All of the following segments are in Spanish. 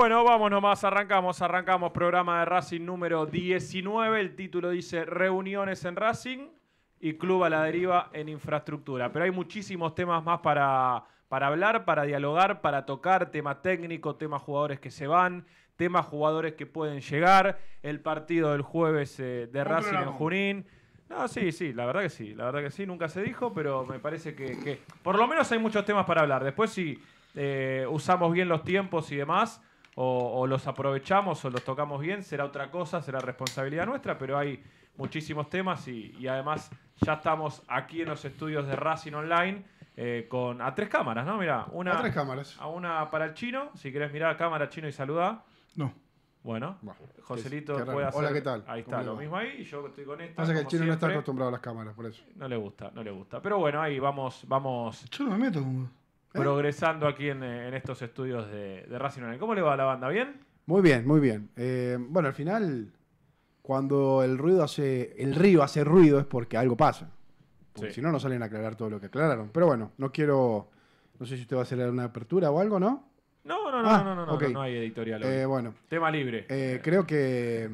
Bueno, vamos nomás, arrancamos, arrancamos programa de Racing número 19. El título dice Reuniones en Racing y Club a la deriva en infraestructura. Pero hay muchísimos temas más para, para hablar, para dialogar, para tocar, tema técnico, tema jugadores que se van, temas jugadores que pueden llegar, el partido del jueves eh, de Racing en Junín. No, sí, sí, la verdad que sí, la verdad que sí, nunca se dijo, pero me parece que, por lo menos hay muchos temas para hablar. Después si eh, usamos bien los tiempos y demás, o, los aprovechamos o los tocamos bien, será otra cosa, será responsabilidad nuestra, pero hay muchísimos temas y, además ya estamos aquí en los estudios de Racing Online eh, con a tres cámaras, ¿no? Mira, una a tres cámaras. A una para el chino, si querés mirar a cámara chino y saludar. No. Bueno, Joselito puede hacer. Hola, ¿qué tal? Ahí está, lo mismo ahí. Y yo estoy con esta. Pasa que el chino no está acostumbrado a las cámaras, por eso. No le gusta, no le gusta. Pero bueno, ahí vamos. vamos. Yo no me meto progresando aquí eh, en, estos estudios de, de Racing ¿Cómo le va a la banda? ¿Bien? Muy bien, muy bien. Eh, bueno, al final, cuando el ruido hace. el río hace ruido es porque algo pasa. si no, no salen a aclarar todo lo que aclararon. Pero bueno, no quiero. No sé si usted va a hacer una apertura o algo, ¿no? No, no, no, ah, no, no, no, no, hay editorial. Eh, bueno, Tema libre. creo que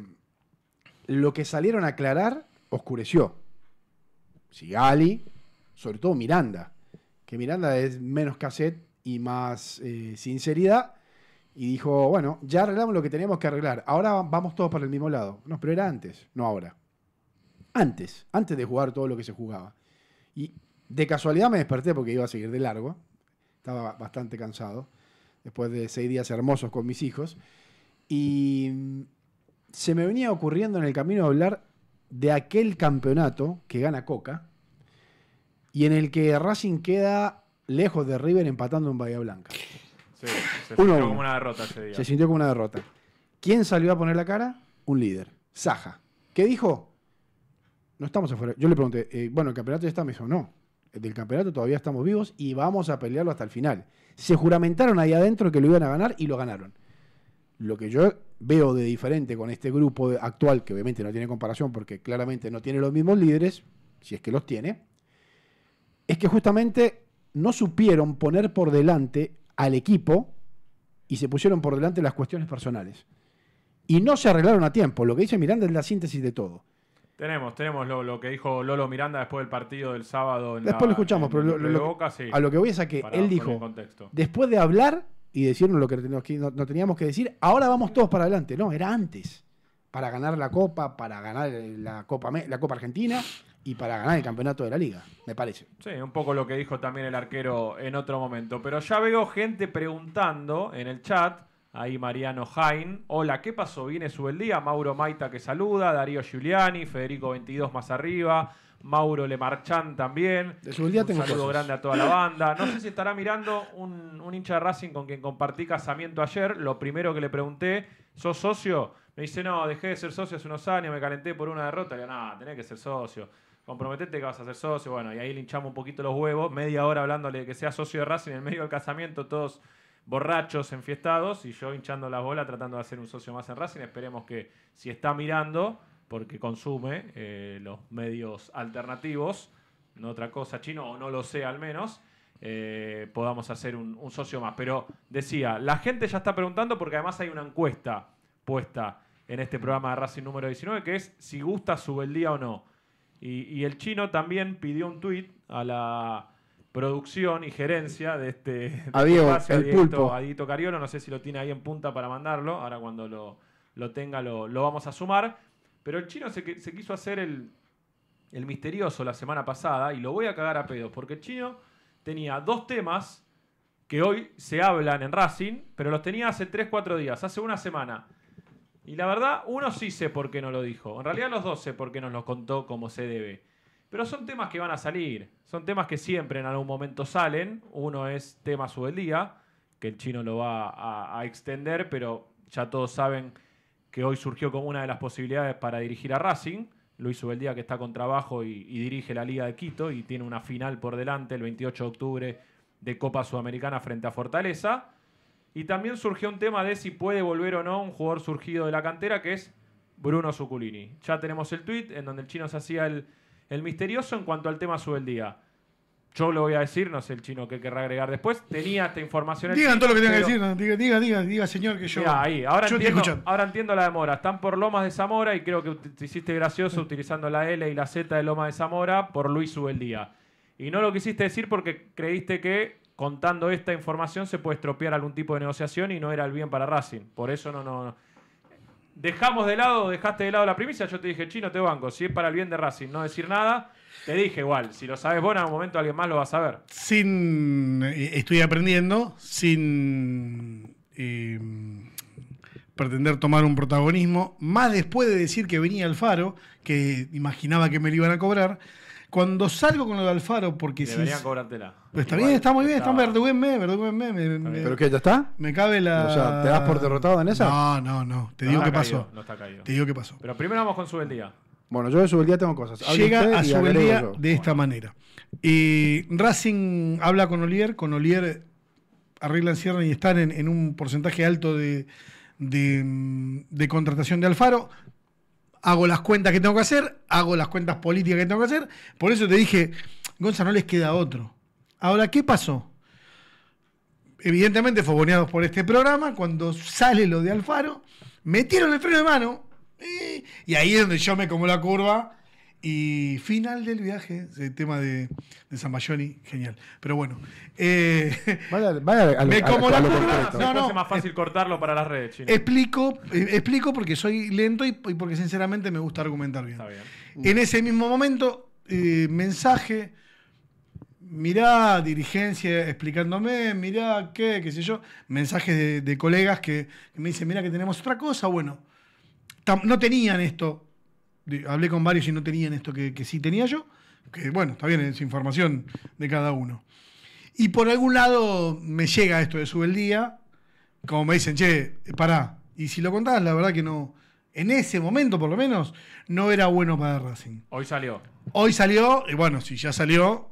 lo que salieron a aclarar oscureció. Sigali, sobre todo Miranda que Miranda es menos cassette y más eh, sinceridad. Y dijo, bueno, ya arreglamos lo que teníamos que arreglar. Ahora vamos todos para el mismo lado. No, pero era antes, no ahora. Antes, antes de jugar todo lo que se jugaba. Y de casualidad me desperté porque iba a seguir de largo. Estaba bastante cansado. Después de seis días hermosos con mis hijos. Y mm, se me venía ocurriendo en el camino hablar de aquel campeonato que gana Coca y en el que Racing queda lejos de River empatando en Bahía Blanca. Sí, se sintió como una derrota ese día. Se sintió como una derrota. ¿Quién salió a poner la cara? Un líder, Saja. ¿Qué dijo? No estamos afuera. Yo le pregunté, eh, bueno, el campeonato ya está, me dijo, no. Del campeonato todavía estamos vivos y vamos a pelearlo hasta el final. Se juramentaron ahí adentro que lo iban a ganar y lo ganaron. Lo que yo veo de diferente con este grupo actual, que obviamente no tiene comparación porque claramente no tiene los mismos líderes, si es que los tiene, es que justamente no supieron poner por delante al equipo y se pusieron por delante las cuestiones personales. Y no se arreglaron a tiempo. Lo que dice Miranda es la síntesis de todo. Tenemos, tenemos lo, que dijo Lolo Miranda después del partido del sábado. después lo escuchamos, pero a lo que voy es a que él dijo, después de hablar y decirnos lo que no, no teníamos que decir, ahora vamos todos para adelante. No, era antes para ganar la Copa, para ganar eh, la Copa, la Copa Argentina y para ganar el campeonato de la liga, me parece. Sí, un poco lo que dijo también el arquero en otro momento. Pero ya veo gente preguntando en el chat. Ahí Mariano Jain. Hola, ¿qué pasó? Viene su día. Mauro Maita que saluda. Darío Giuliani. Federico 22 más arriba. Mauro Lemarchán también. un saludo grande a toda la banda. No sé si estará mirando un, un hincha de Racing con quien compartí casamiento ayer. Lo primero que le pregunté, ¿sos socio? Me dice, no, dejé de ser socio hace unos años, me calenté por una derrota. Le digo, no, tenés que ser socio. Comprometete que vas a ser socio. Bueno, y ahí le hinchamos un poquito los huevos. Media hora hablándole de que sea socio de Racing en el medio del casamiento, todos borrachos, enfiestados, y yo hinchando la bola, tratando de hacer un socio más en Racing. Esperemos que si está mirando, porque consume eh, los medios alternativos, no otra cosa chino, o no lo sé al menos, eh, podamos hacer un socio más. Pero decía, la gente ya está preguntando porque además hay una encuesta puesta en este programa de Racing número 19, que es si gusta su día o no. Y, el chino también pidió un tuit a la producción y gerencia de este de este a el pulpo. Adito Cariolo, no sé si lo tiene ahí en punta para mandarlo, ahora cuando lo, tenga lo, vamos a sumar, pero el chino se, se quiso hacer el, el misterioso la semana pasada y lo voy a cagar a pedos, porque el chino tenía dos temas que hoy se hablan en Racing, pero los tenía hace 3-4 días, hace una semana. Y la verdad, uno sí sé por qué no lo dijo. En realidad los dos sé por qué nos lo contó como se debe. Pero son temas que van a salir. Son temas que siempre en algún momento salen. Uno es tema Subeldía, que el chino lo va a, extender, pero ya todos saben que hoy surgió como una de las posibilidades para dirigir a Racing. Luis Subeldía que está con trabajo y, dirige la Liga de Quito y tiene una final por delante el 28 de octubre de Copa Sudamericana frente a Fortaleza. Y también surgió un tema de si puede volver o no un jugador surgido de la cantera, que es Bruno Zuculini. Ya tenemos el tweet en donde el chino se hacía el, el misterioso en cuanto al tema Subeldía. Yo lo voy a decir, no sé el chino qué querrá agregar después. Tenía esta información. digan todo lo que tengan que decir, diga, diga, diga, señor, que yo. Ya, ahí, ahora, entiendo, ahora entiendo la demora. Están por Lomas de Zamora y creo que te hiciste gracioso utilizando la L y la Z de Lomas de Zamora por Luis Subeldía. Y no lo quisiste decir porque creíste que contando esta información se puede estropear algún tipo de negociación y no era el bien para Racing. Por eso no, no, Dejamos de lado, dejaste de lado la primicia, yo te dije, chino, te banco, si es para el bien de Racing, no decir nada. Te dije igual, si lo sabes vos en algún momento alguien más lo va a saber. Sin, eh, estoy aprendiendo, sin eh, pretender tomar un protagonismo, más después de decir que venía al faro, que imaginaba que me lo iban a cobrar, cuando salgo con lo de Alfaro, porque si. Debería cobrártela. Pues está bien, está muy bien, está, verdugüenme, verdugüenme. Me, me, ¿Pero qué, ya está? Me cabe la. O sea, ¿te das por derrotado en esa? No, no, no. Te digo qué pasó. No está caído. Te digo qué pasó. Pero primero vamos con Subeldía. Bueno, yo de Subeldía tengo cosas. Llega a Subeldía de esta manera. Y Racing habla con Olier, con Olier arreglan, cierran y están en, un porcentaje alto de, de mm, contratación de Alfaro hago las cuentas que tengo que hacer, hago las cuentas políticas que tengo que hacer. Por eso te dije, Gonzalo, no les queda otro. Ahora, ¿qué pasó? Evidentemente, fogoneados por este programa, cuando sale lo de Alfaro, metieron el freno de mano. Eh, y ahí es donde yo me como la curva y final del viaje, el tema de, San Zambayoni, genial. Pero bueno. Eh, vaya, vaya me como la curva No, no, es más fácil cortarlo para las redes, Chino. Explico, eh, explico porque soy lento y, porque sinceramente me gusta argumentar bien. Está bien. En ese mismo momento, eh, mensaje, mirá, dirigencia explicándome, mirá qué, qué sé yo, mensajes de, colegas que, me dicen, mirá que tenemos otra cosa, bueno, no tenían esto hablé con varios y no tenían esto que, sí tenía yo, que bueno, está bien, es información de cada uno. Y por algún lado me llega esto de sube el día, como me dicen, che, pará. Y si lo contás, la verdad que no, en ese momento por lo menos, no era bueno para Racing. Hoy salió. Hoy salió, y bueno, si ya salió,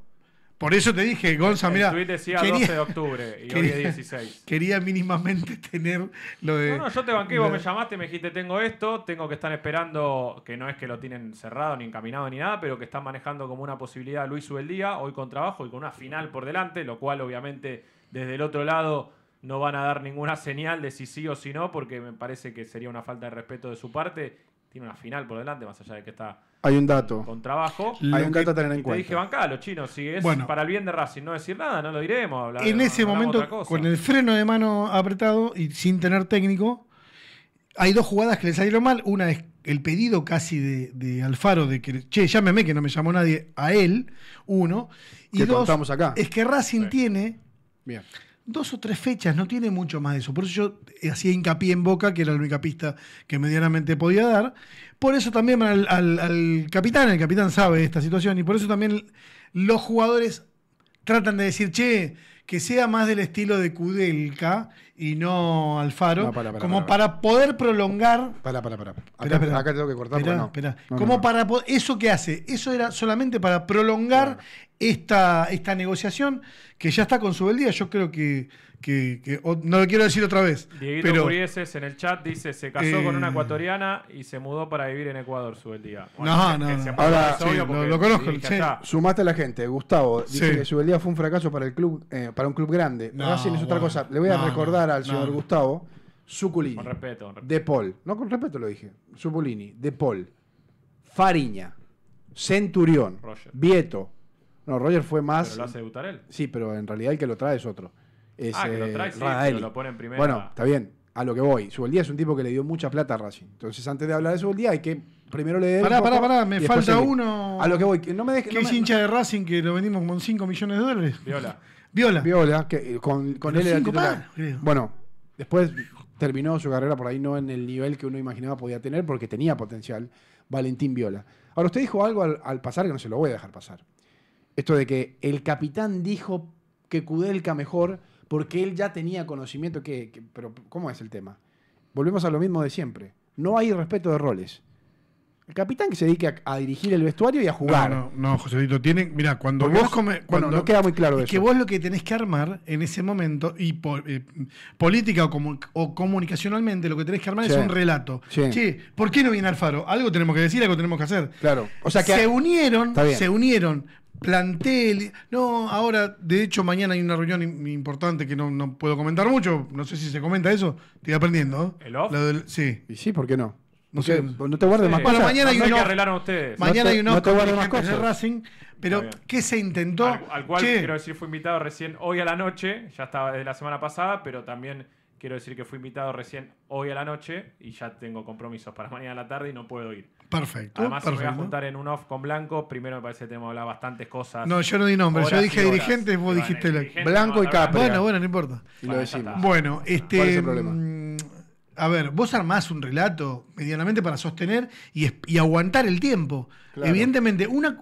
por eso te dije, Gonza, mira. El 12 de octubre y 16. Quería mínimamente tener lo de. Bueno, yo te banqué, vos me llamaste, me dijiste, tengo esto, tengo que estar esperando, que no es que lo tienen cerrado, ni encaminado, ni nada, pero que están manejando como una posibilidad Luis Ubeldía, hoy con trabajo y con una final por delante, lo cual obviamente desde el otro lado no van a dar ninguna señal de si sí o si no, porque me parece que sería una falta de respeto de su parte tiene una final por delante, más allá de que está hay un dato. Con trabajo. Hay un dato a tener en cuenta. Te dije, bancalo, los chinos, si es para el bien de Racing, no decir nada, no lo diremos. en ese momento, con el freno de mano apretado y sin tener técnico, hay dos jugadas que le salieron mal. Una es el pedido casi de, Alfaro de que, che, llámeme, que no me llamó nadie, a él, uno. Y dos, acá. es que Racing tiene... Bien dos o tres fechas, no tiene mucho más de eso. Por eso yo eh, hacía hincapié en Boca, que era la única pista que medianamente podía dar. Por eso también al, al capitán, el capitán sabe esta situación, y por eso también los jugadores tratan de decir, che, que sea más del estilo de Kudelka y no Alfaro, como para, poder prolongar. Para, para, para. Acá, tengo que cortar. no. Esperá. como para eso qué hace, eso era solamente para prolongar esta, esta negociación que ya está con su día. Yo creo que no lo quiero decir otra vez. Dieguito en el chat dice, se casó con una eh, ecuatoriana y se mudó para vivir en Ecuador, sube el día. no, no, no. Ahora, lo, conozco. a la gente. Gustavo dice que día fue un fracaso para, el club, eh, para un club grande. No, es otra cosa. Le voy a recordar al señor Gustavo, Suculini. respeto, De Paul. No, con respeto lo dije. Suculini, De Paul. Fariña. Centurión. Vieto. No, Roger fue más... lo hace Sí, pero en realidad el que lo trae es otro. Ah, lo eh, Bueno, está bien. A lo que voy. Suboldía es un tipo que le dio mucha plata a Racing. Entonces, antes de hablar de Suboldía, hay que primero le Pará, pará, pará, me falta uno. A lo que voy. Que no me dejes. es hincha de Racing que lo vendimos con 5 millones de dólares. Viola. Viola. Viola, que eh, con, él era titular. bueno, después terminó su carrera por ahí no en el nivel que uno imaginaba podía tener porque tenía potencial. Valentín Viola. Ahora, usted dijo algo al, al pasar que no se lo voy a dejar pasar. Esto de que el capitán dijo que Kudelka mejor porque él ya tenía conocimiento que, Pero, ¿cómo es el tema? Volvemos a lo mismo de siempre. No hay respeto de roles. El capitán que se dedique a, dirigir el vestuario y a jugar. No, no, no Joselito, tiene. Mira, cuando vos cuando, no queda muy claro eso. Que vos lo que tenés que armar en ese momento, y eh, política o, comunicacionalmente, lo que tenés que armar es un relato. Sí. ¿por qué no viene Alfaro? Algo tenemos que decir, algo tenemos que hacer. Claro. O sea que. Se unieron, se unieron plantel. No, ahora, de hecho, mañana hay una reunión importante que no, puedo comentar mucho. No sé si se comenta eso. Estoy aprendiendo. ¿El off? sí. Y sí, ¿por qué no? No, sé, no te guardes más mañana hay un Mañana hay un Racing, pero ¿qué se intentó? Al, cual, quiero decir, fui invitado recién hoy a la noche. Ya estaba desde la semana pasada, pero también quiero decir que fui invitado recién hoy a la noche y ya tengo compromisos para mañana a la tarde y no puedo ir. Perfecto. Además, si voy a juntar en un off con Blanco, primero me parece que tenemos que hablar bastantes cosas. No, yo no di nombre, yo dije dirigentes, vos dijiste Blanco y capa. Bueno, bueno, no importa. lo decimos. Bueno, este. problema? Mm, a ver, vos armás un relato medianamente para sostener y, aguantar el tiempo. Evidentemente, una,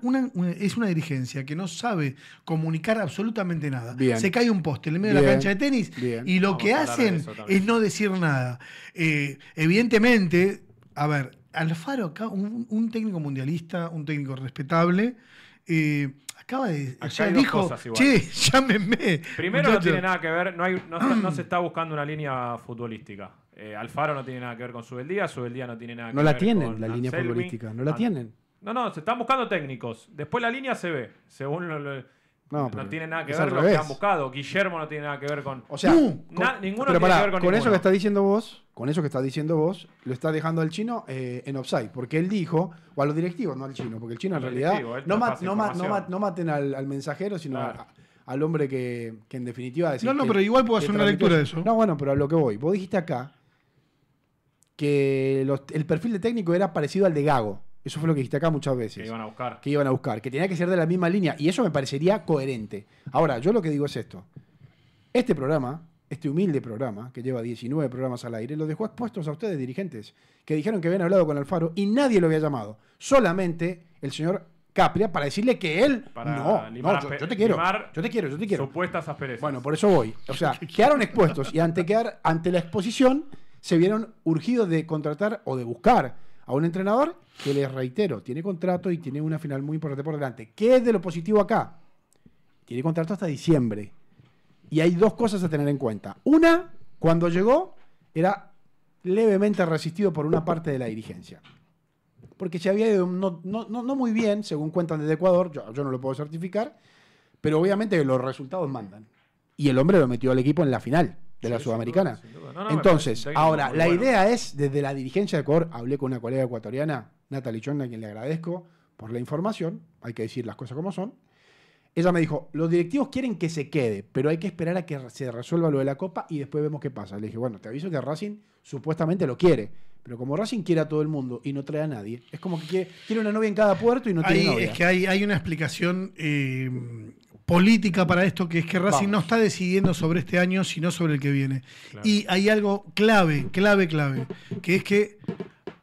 es una dirigencia que no sabe comunicar absolutamente nada. Se cae un poste en medio de la cancha de tenis y lo que hacen es no decir nada. Eh, evidentemente, a ver, Alfaro, acá, un, técnico mundialista, un técnico respetable, eh, acaba de. Primero no tiene nada que ver, no, no, se está buscando una línea futbolística. Eh, Alfaro no tiene nada que ver con Subeldía, Subeldía no tiene nada que ver con. No la tienen, la línea futbolística, no la ah, tienen. No, no, se están buscando técnicos. Después la línea se ve, según lo, no, no tiene nada que ver con lo que han buscado. Guillermo no tiene nada que ver con. O sea, ninguno tiene que ver con. Con eso que está diciendo vos, con eso que está diciendo vos, lo está dejando al chino eh, en offside. Porque él dijo, o a los directivos, no al chino, porque el chino en realidad. No, maten al, mensajero, sino al hombre que, en definitiva No, no, pero igual puedo hacer una lectura de eso. No, bueno, pero a lo que voy. Vos dijiste acá que el perfil de técnico era parecido al de Gago. Eso fue lo que dijiste acá muchas veces. Que iban a buscar. Que iban a buscar, que tenía que ser de la misma línea y eso me parecería coherente. Ahora, yo lo que digo es esto. Este programa, este humilde programa, que lleva 19 programas al aire, lo dejó expuestos a ustedes, dirigentes, que dijeron que habían hablado con Alfaro y nadie lo había llamado. Solamente el señor Capria para decirle que él no, no yo, te quiero, yo te quiero, yo te quiero. Supuestas asperezas. Bueno, por eso voy. O sea, quedaron expuestos y ante quedar ante la exposición se vieron urgidos de contratar o de buscar a un entrenador que, les reitero, tiene contrato y tiene una final muy importante por delante. ¿Qué es de lo positivo acá? Tiene contrato hasta diciembre. Y hay dos cosas a tener en cuenta. Una, cuando llegó, era levemente resistido por una parte de la dirigencia. Porque se había ido no, muy bien, según cuentan desde Ecuador, yo, yo no lo puedo certificar, pero obviamente los resultados mandan. Y el hombre lo metió al equipo en la final de la Sudamericana. Entonces, ahora, la idea es, desde la dirigencia de COR, hablé con una colega ecuatoriana, Natalie Chonda, a quien le agradezco por la información, hay que decir las cosas como son. Ella me dijo, los directivos quieren que se quede, pero hay que esperar a que se resuelva lo de la Copa y después vemos qué pasa. Le dije, bueno, te aviso que Racing supuestamente lo quiere, pero como Racing quiere a todo el mundo y no trae a nadie, es como que quiere, una novia en cada puerto y no tiene novia. Es que hay, hay una explicación eh, política para esto, que es que Racing no está decidiendo sobre este año, sino sobre el que viene. Y hay algo clave, clave, clave, que es que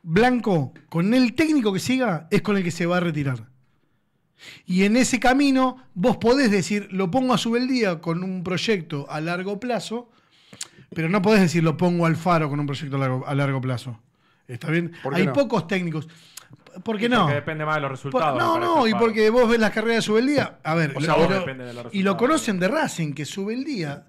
Blanco, con el técnico que siga, es con el que se va a retirar. Y en ese camino vos podés decir, lo pongo a Subeldía con un proyecto a largo plazo, pero no podés decir, lo pongo al Faro con un proyecto a largo, a largo plazo. ¿Está bien? Hay pocos técnicos. ¿Por qué no? Porque depende más de los resultados. no, no, y porque vos ves las carreras de Subeldía. A ver, y lo conocen de Racing, que Subeldía,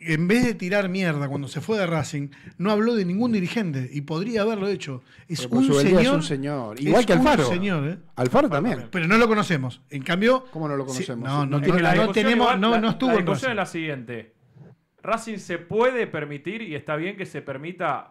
en vez de tirar mierda cuando se fue de Racing, no habló de ningún dirigente y podría haberlo hecho. Es, pues un señor, es un señor. Igual que Alfaro. Señor, ¿eh? Alfaro también. Pero no lo conocemos. En cambio. ¿Cómo no lo conocemos? no, no, la estuvo. es la siguiente. Racing se puede permitir y está bien que se permita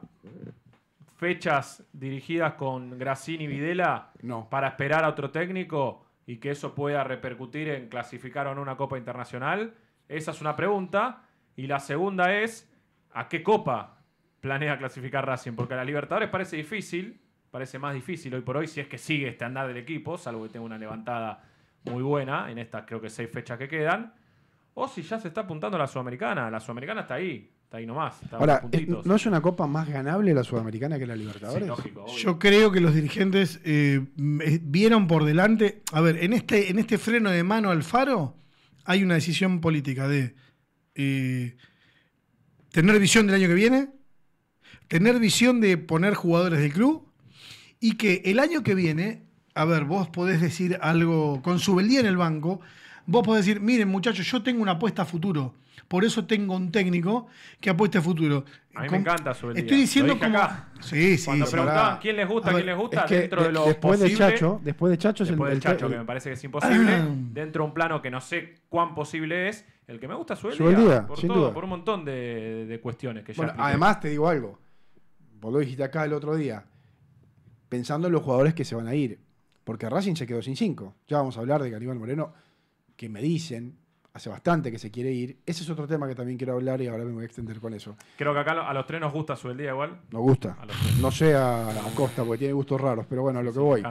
fechas dirigidas con Gracini y Videla para esperar a otro técnico y que eso pueda repercutir en clasificar o no una Copa Internacional? Esa es una pregunta. Y la segunda es, ¿a qué Copa planea clasificar Racing? Porque a la Libertadores parece difícil, parece más difícil hoy por hoy, si es que sigue este andar del equipo, salvo que tenga una levantada muy buena en estas creo que seis fechas que quedan, o si ya se está apuntando a la Sudamericana. La Sudamericana está ahí, Está ahí nomás. Ahora, ¿no es una copa más ganable la Sudamericana que la Libertadores? Yo creo que los dirigentes eh, eh, vieron por delante. A ver, en este, en este freno de mano al faro hay una decisión política de eh, tener visión del año que viene, tener visión de poner jugadores del club y que el año que viene, a ver, vos podés decir algo con su en el banco Vos podés decir, miren muchachos, yo tengo una apuesta a futuro. Por eso tengo un técnico que apuesta a futuro. A mí me encanta su Estoy diciendo como... Sí, sí. Cuando quién les gusta, quién les gusta, dentro de, lo después posible, de Chacho, después de Chacho que me parece que es imposible, dentro de un plano que no sé cuán posible es, el que me gusta su Por todo, por un montón de, cuestiones que ya además te digo algo. Vos lo dijiste acá el otro día. Pensando en los jugadores que se van a ir. Porque Racing se quedó sin cinco. Ya vamos a hablar de Aníbal Moreno que me dicen hace bastante que se quiere ir. Ese es otro tema que también quiero hablar y ahora me voy a extender con eso. Creo que acá a los tres nos gusta su el día igual. Nos gusta. No sé a, Costa porque tiene gustos raros, pero bueno, a lo que voy.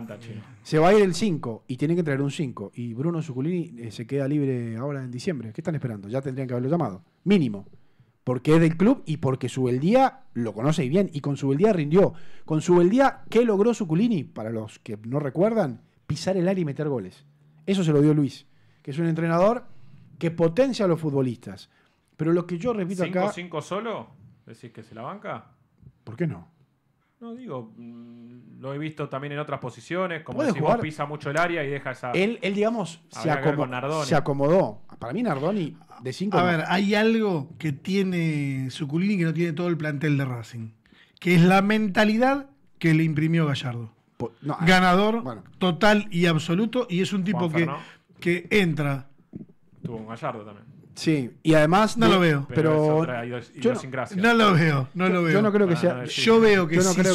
se va a ir el 5 y tiene que traer un 5. Y Bruno Suculini eh, se queda libre ahora en diciembre. ¿Qué están esperando? Ya tendrían que haberlo llamado. Mínimo. Porque es del club y porque Subeldía lo conoce bien. Y con Subeldía rindió. Con Subeldía, ¿qué logró Suculini? Para los que no recuerdan, pisar el área y meter goles. Eso se lo dio Luis que es un entrenador que potencia a los futbolistas. Pero lo que yo repito ¿Cinco, acá. cinco solo? ¿Decís que se la banca? ¿Por qué no? No, digo, mm, lo he visto también en otras posiciones, como si pisa mucho el área y deja esa. Él, digamos, se acomodó, se acomodó. Para mí, Nardoni, de cinco... A ver, hay algo que tiene Suculini que no tiene todo el plantel de Racing, que es la mentalidad que le imprimió Gallardo. Ganador total y absoluto, y es un tipo que que entra. Tuvo un gallardo también. Sí, y además. No lo veo. yo no, lo veo, yo, veo. no creo que sea. yo veo que si creo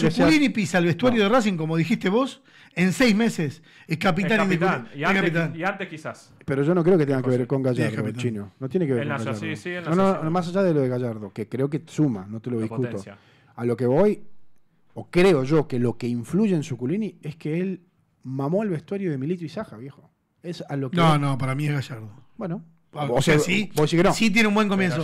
pisa el vestuario de Racing, como dijiste vos, en seis meses es capitán, y, antes, quizás. Pero yo no creo que tenga que ver con Gallardo, el chino. No tiene que ver con no, más allá de lo de Gallardo, que creo que suma, no te lo discuto. A lo que voy, o creo yo que lo que influye en Suculini es que él mamó el vestuario de Milito y Saja, viejo. No, no, para mí es Gallardo. Bueno. Ah, o, sea, sí, sí tiene un buen comienzo.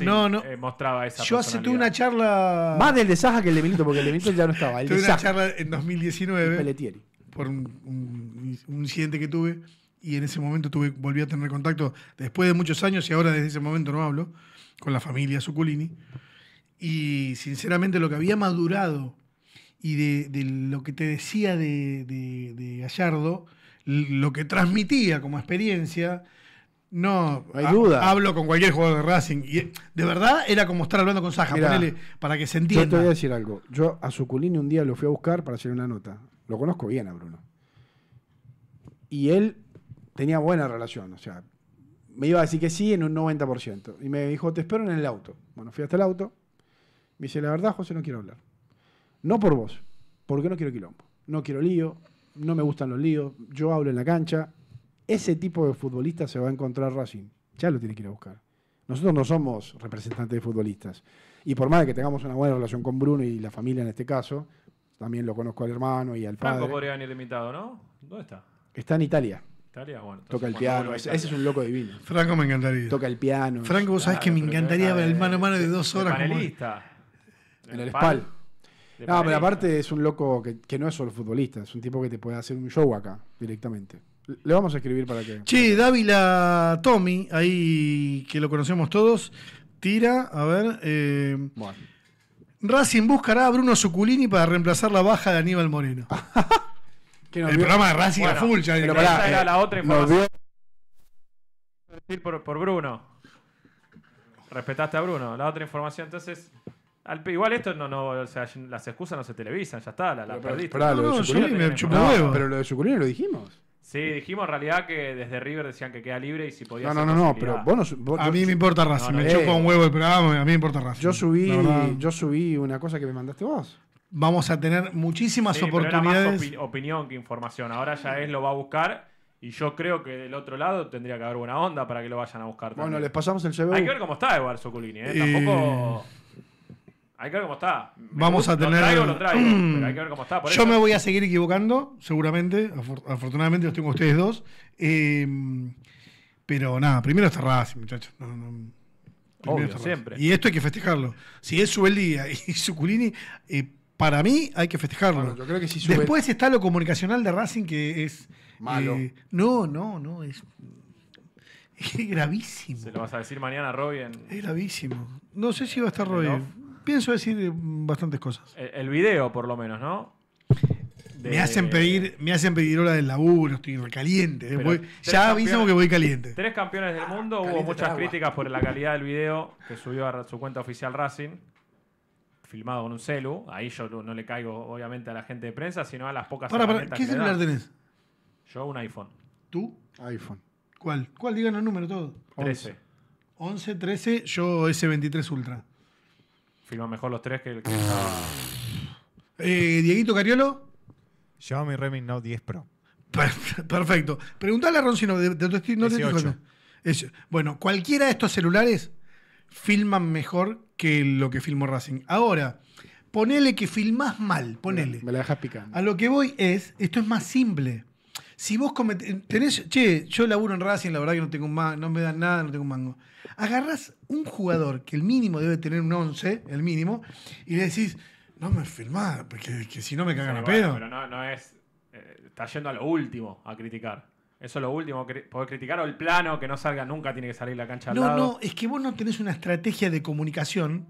Eh, mostraba esa Yo hace tuve una charla... Más del de Saja que el de Milito, porque el de Milito ya no estaba. tuve una charla en 2019 por un, incidente que tuve y en ese momento tuve, volví a tener contacto después de muchos años y ahora desde ese momento no hablo con la familia suculini Y sinceramente lo que había madurado y de, lo que te decía de Gallardo lo que transmitía como experiencia, no, hay duda. Hablo con cualquier jugador de Racing. Y de verdad era como estar hablando con Saja, para que se entienda. Yo te voy a decir algo. Yo a Zuculini un día lo fui a buscar para hacer una nota. Lo conozco bien a Bruno. Y él tenía buena relación. O sea, me iba a decir que sí en un 90%. Y me dijo, te espero en el auto. Bueno, fui hasta el auto. Me dice, la verdad, José, no quiero hablar. No por vos, porque no quiero quilombo. No quiero lío, no me gustan los líos, yo hablo en la cancha. Ese tipo de futbolista se va a encontrar Racing. Ya lo tiene que ir a buscar. Nosotros no somos representantes de futbolistas. Y por más que tengamos una buena relación con Bruno y la familia en este caso, también lo conozco al hermano y al padre. Franco podría venir limitado, ¿no? ¿Dónde está? Está en Italia. Italia, bueno. Toca el piano, ese, es un loco divino. Franco me encantaría. Toca el piano. Franco, vos sabés que me encantaría ver el mano a mano de dos horas. con panelista. En el, el no, pero aparte es un loco que, no es solo futbolista, es un tipo que te puede hacer un show acá directamente. Le vamos a escribir para que. Che, Dávila Tommy, ahí que lo conocemos todos, tira, a ver. Eh, bueno. Racing buscará a Bruno Suculini para reemplazar la baja de Aníbal Moreno. el programa de Racing a full, ya pero era la otra eh, información. por Bruno. Respetaste a Bruno. La otra información entonces igual esto no, no, o sea, las excusas no se televisan, ya está, la, la pero, perdiste. lo de me huevo. pero lo de Suculini lo dijimos. Sí, dijimos en realidad que desde River decían que queda libre y si podía. No, no, no, no, pero vos no. a mí me importa raza me eh, chupa un huevo el programa, a mí me importa raza Yo subí, yo subí una cosa que me mandaste vos. Vamos a tener muchísimas oportunidades. Pero más opinión que información. Ahora ya es lo va a buscar y yo creo que del otro lado tendría que haber buena onda para que lo vayan a buscar. Bueno, les pasamos el CV. Hay que ver cómo está Eduardo Soculini, ¿eh? Tampoco. Hay que ver cómo está. Vamos a tener. Lo traigo, lo traigo. pero hay que ver cómo está. yo me voy a seguir equivocando, seguramente. afortunadamente los tengo ustedes dos. Em, pero nada, primero está Racing, muchachos. siempre. Y esto hay que festejarlo. Si es Subelía y Suculini, eh, para mí hay que festejarlo. yo creo que Después está lo comunicacional de Racing que es. Malo. Eh, no, no, no. Es, gravísimo. Se lo vas a decir mañana a Robin. Es gravísimo. No sé si va a estar Robin pienso decir eh, bastantes cosas. El, video, por lo menos, ¿no? Me hacen pedir, me hacen pedir hora del laburo, estoy caliente. ya avisamos que voy caliente. Tres campeones del mundo, hubo muchas críticas por la calidad del video que subió a su cuenta oficial Racing, filmado con un celu. Ahí yo no le caigo, obviamente, a la gente de prensa, sino a las pocas personas. ¿Qué celular tenés? Yo un iPhone. ¿Tú? iPhone. ¿Cuál? ¿Cuál? Digan el número todo. 13. 11, 13, yo S23 Ultra. Filma mejor los tres que el que ah. eh, Dieguito Cariolo. Xiaomi Redmi Note 10 Pro. Perfecto. Preguntale a Ron si no bueno, cualquiera de estos celulares filman mejor que lo que filmó Racing. Ahora, ponele que filmás mal, ponele. Me la dejas picando. A lo que voy es, esto es más simple. Si vos cometés, tenés, che, yo laburo en Racing, la verdad que no tengo un mango, no me dan nada, no tengo un mango. Agarrás un jugador que el mínimo debe tener un 11, el mínimo, y le decís, no me filmás, porque que si no me cagan a pedo. Pero no, no es, eh, está yendo a lo último a criticar. Eso es lo último. Podés criticar o el plano que no salga nunca, tiene que salir la cancha al lado. No, no, es que vos no tenés una estrategia de comunicación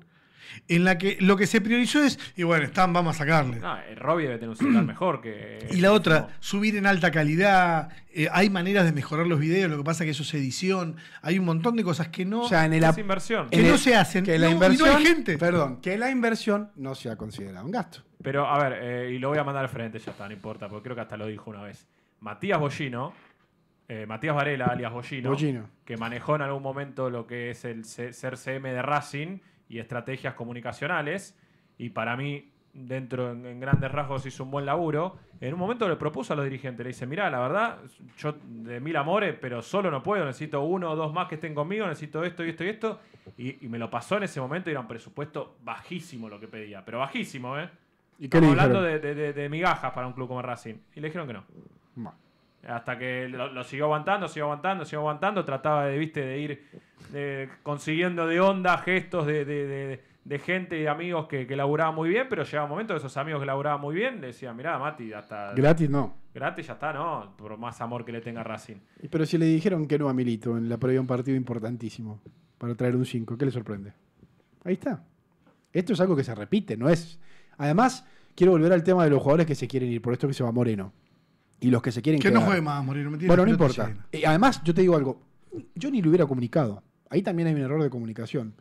en la que lo que se priorizó es, y bueno, están, vamos a sacarle. No, eh, Robbie debe tener un celular mejor que... Y la otra, subir en alta calidad, eh, hay maneras de mejorar los videos, lo que pasa es que eso es edición, hay un montón de cosas que no... sea, en el, inversión. Que no se hacen, que la inversión, gente. Perdón, que la inversión no sea considerada un gasto. Pero, a ver, eh, y lo voy a mandar al frente, ya está, no importa, porque creo que hasta lo dijo una vez. Matías Bollino, Matías Varela, alias Bollino, que manejó en algún momento lo que es el ser CM de Racing, y estrategias comunicacionales. Y para mí, dentro en, grandes rasgos, hizo un buen laburo. En un momento le propuso a los dirigentes, le dice, mira, la verdad, yo de mil amores, pero solo no puedo, necesito uno o dos más que estén conmigo, necesito esto y esto y esto. Y, me lo pasó en ese momento, era un presupuesto bajísimo lo que pedía, pero bajísimo, ¿eh? ¿Y Estamos hablando de, migajas para un club como Racing. Y le dijeron que no. Hasta que lo, siguió aguantando, siguió aguantando, siguió aguantando. Trataba de, viste, de ir consiguiendo de onda gestos de, gente y de amigos que, que muy bien, pero llegaba un momento de esos amigos que laburaban muy bien decían, mirá, Mati, hasta... Gratis no. Gratis ya está, no, por más amor que le tenga Racing. Pero si le dijeron que no a Milito en la previa un partido importantísimo para traer un 5, ¿qué le sorprende? Ahí está. Esto es algo que se repite, no es... Además, quiero volver al tema de los jugadores que se quieren ir, por esto que se va Moreno y los que se quieren que no más, morir, me Bueno, no importa. y eh, además, yo te digo algo. Yo ni lo hubiera comunicado. Ahí también hay un error de comunicación.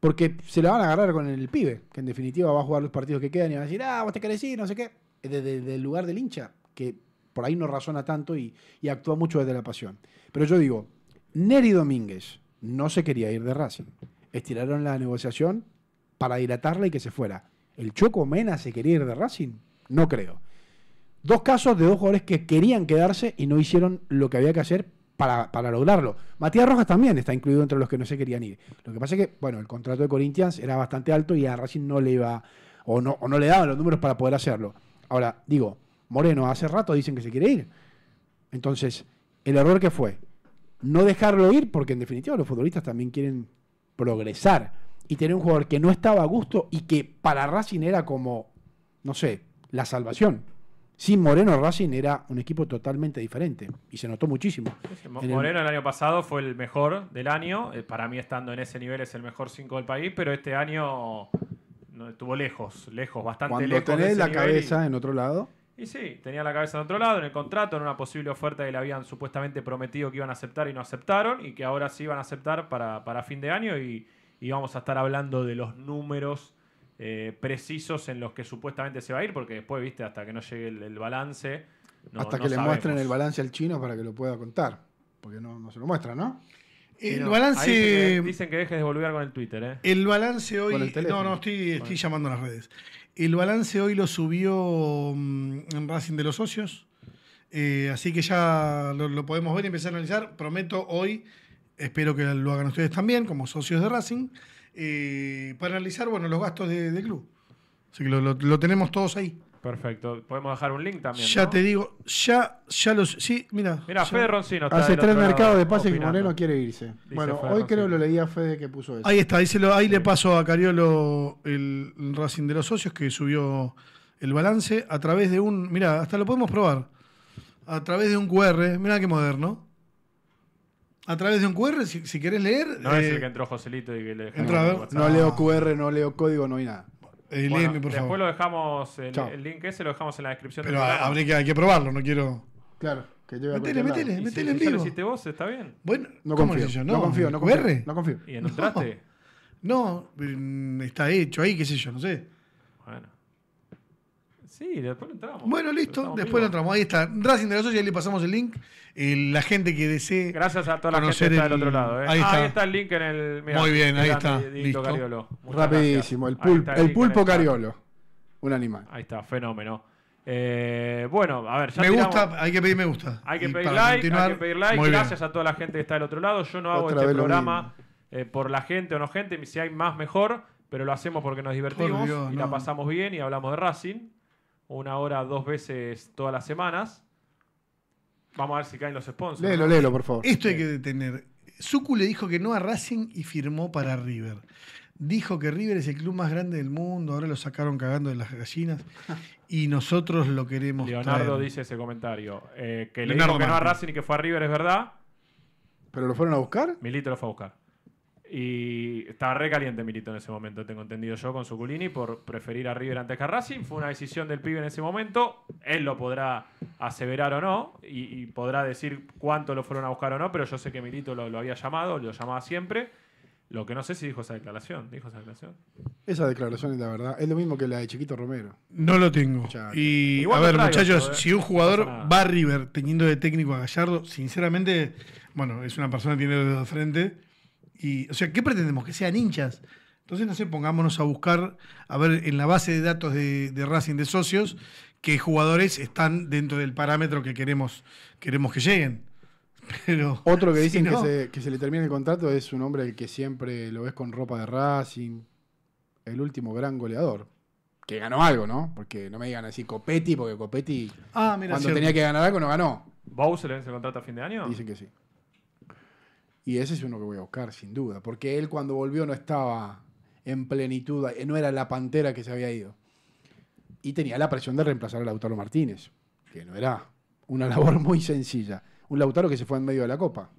Porque se la van a agarrar con el pibe, que en definitiva va a jugar los partidos que quedan y va a decir, ah, vos te querés ir, no sé qué. Desde, el lugar del hincha, que por ahí no razona tanto y, y actúa mucho desde la pasión. Pero yo digo, Neri Domínguez no se quería ir de Racing. Estiraron la negociación para dilatarla y que se fuera. ¿El Choco Mena se quería ir de Racing? No creo. Dos casos de dos jugadores que querían quedarse y no hicieron lo que había que hacer para, lograrlo. Matías Rojas también está incluido entre los que no se querían ir. Lo que pasa es que, bueno, el contrato de Corinthians era bastante alto y a Racing no le iba, o no, no le daban los números para poder hacerlo. Ahora, digo, Moreno hace rato dicen que se quiere ir. Entonces, el error que fue, no dejarlo ir, porque en definitiva los futbolistas también quieren progresar. Y tener un jugador que no estaba a gusto y que para Racing era como, no sé, la salvación. Sin Moreno, Racing era un equipo totalmente diferente y se notó muchísimo. Moreno el... año pasado fue el mejor del año. Eh, para mí, estando en ese nivel, es el mejor 5 del país, pero este año no, estuvo lejos, lejos, bastante lejos. tenés la cabeza en otro lado. Y sí, tenía la cabeza en otro lado, en el contrato, en una posible oferta que le habían supuestamente prometido que iban a aceptar y no aceptaron, y que ahora sí iban a aceptar para, fin de año, y, y vamos a estar hablando de los números eh, precisos en los que supuestamente se va a ir, porque después, viste, hasta que no llegue el, balance. hasta que le muestren el balance al chino para que lo pueda contar, porque no, se lo muestra, ¿no? El balance. dicen que dejes de volver con el Twitter, ¿eh? El balance hoy. no, no, estoy, estoy llamando a las redes. El balance hoy lo subió mm, en Racing de los Socios. Eh, así que ya lo, lo, podemos ver y empezar a analizar. Prometo hoy, espero que lo hagan ustedes también, como socios de Racing. Eh, para analizar bueno, los gastos de, del club. Así que lo, tenemos todos ahí. Perfecto. Podemos dejar un link también. Ya te digo, ya, ya los. Sí, mira. Mira, Fede Roncino está Hace tres mercados de pases que Moreno quiere irse. bueno, hoy creo que lo leía Fede que puso eso. Ahí está, ahí, ahí le paso a Cariolo el, el Racing de los Socios que subió el balance a través de un. Mira, hasta lo podemos probar. A través de un QR. Mira qué moderno a través de un QR, si, quieres querés leer. No es el eh, que entró Joselito y que le dejamos No leo QR, no leo código, no hay nada. Eh, después lo dejamos, el, link ese lo dejamos en la descripción. Pero habría que, hay que probarlo, no quiero. Claro, que lleve Metele, metele, metele, metele en vivo. lo hiciste vos, está bien. Bueno, no confío, No, confío, no confío. QR? No confío. ¿Y entraste? No, no, mm, está hecho ahí, qué sé yo, no sé. Bueno. Sí, después entramos. Bueno, listo, después lo entramos. Ahí está. Racing de la Socia, ahí le pasamos el link. Eh, la gente que desee. Gracias a toda la gente que está del otro lado. Eh. Ah, ahí, está. el link en el. Muy bien, ahí está. Listo. Rapidísimo, el, pulpo, el, pulpo Cariolo. Un animal. Ahí está, fenómeno. Eh, bueno, a ver, ya Me gusta, hay que pedir me gusta. Hay que pedir like, hay que pedir like. Gracias a toda la gente que está del otro lado. Yo no hago este programa por la gente o no gente, si hay más mejor, pero lo hacemos porque nos divertimos y la pasamos bien y hablamos de Racing una hora dos veces todas las semanas. Vamos a ver si caen los sponsors. Lelo, léelo, por favor. Esto hay que detener. Suku le dijo que no a Racing y firmó para River. Dijo que River es el club más grande del mundo, ahora lo sacaron cagando de las gallinas y nosotros lo queremos. Leonardo dice ese comentario. Eh, que le dijo que no a Racing y que fue a River, es verdad. ¿Pero lo fueron a buscar? Milito lo fue a buscar. Y estaba recaliente Milito en ese momento, tengo entendido yo, con Suculini por preferir a River antes que a Racing. Fue una decisión del pibe en ese momento. Él lo podrá aseverar o no y, podrá decir cuánto lo fueron a buscar o no, pero yo sé que Milito lo, había llamado, lo llamaba siempre. Lo que no sé si dijo esa declaración. ¿Dijo esa declaración? Esa declaración es la verdad. Es lo mismo que la de Chiquito Romero. No lo tengo. y a ver, muchachos, ¿eh? si un jugador va a River teniendo de técnico a Gallardo, sinceramente, bueno, es una persona que tiene los dedos de frente o sea, ¿qué pretendemos? Que sean hinchas. Entonces, no sé, pongámonos a buscar, a ver en la base de datos de, Racing de socios, qué jugadores están dentro del parámetro que queremos, queremos que lleguen. Otro que dicen que, se, le termina el contrato es un hombre que siempre lo ves con ropa de Racing, el último gran goleador. Que ganó algo, ¿no? Porque no me digan así Copetti, porque Copetti ah, cuando tenía que ganar algo no ganó. ¿Bau se le el contrato a fin de año? Dicen que sí. Y ese es uno que voy a buscar, sin duda, porque él cuando volvió no estaba en plenitud, eh, no era la pantera que se había ido. Y tenía la presión de reemplazar a Lautaro Martínez, que no era una labor muy sencilla. Un Lautaro que se fue en medio de la copa.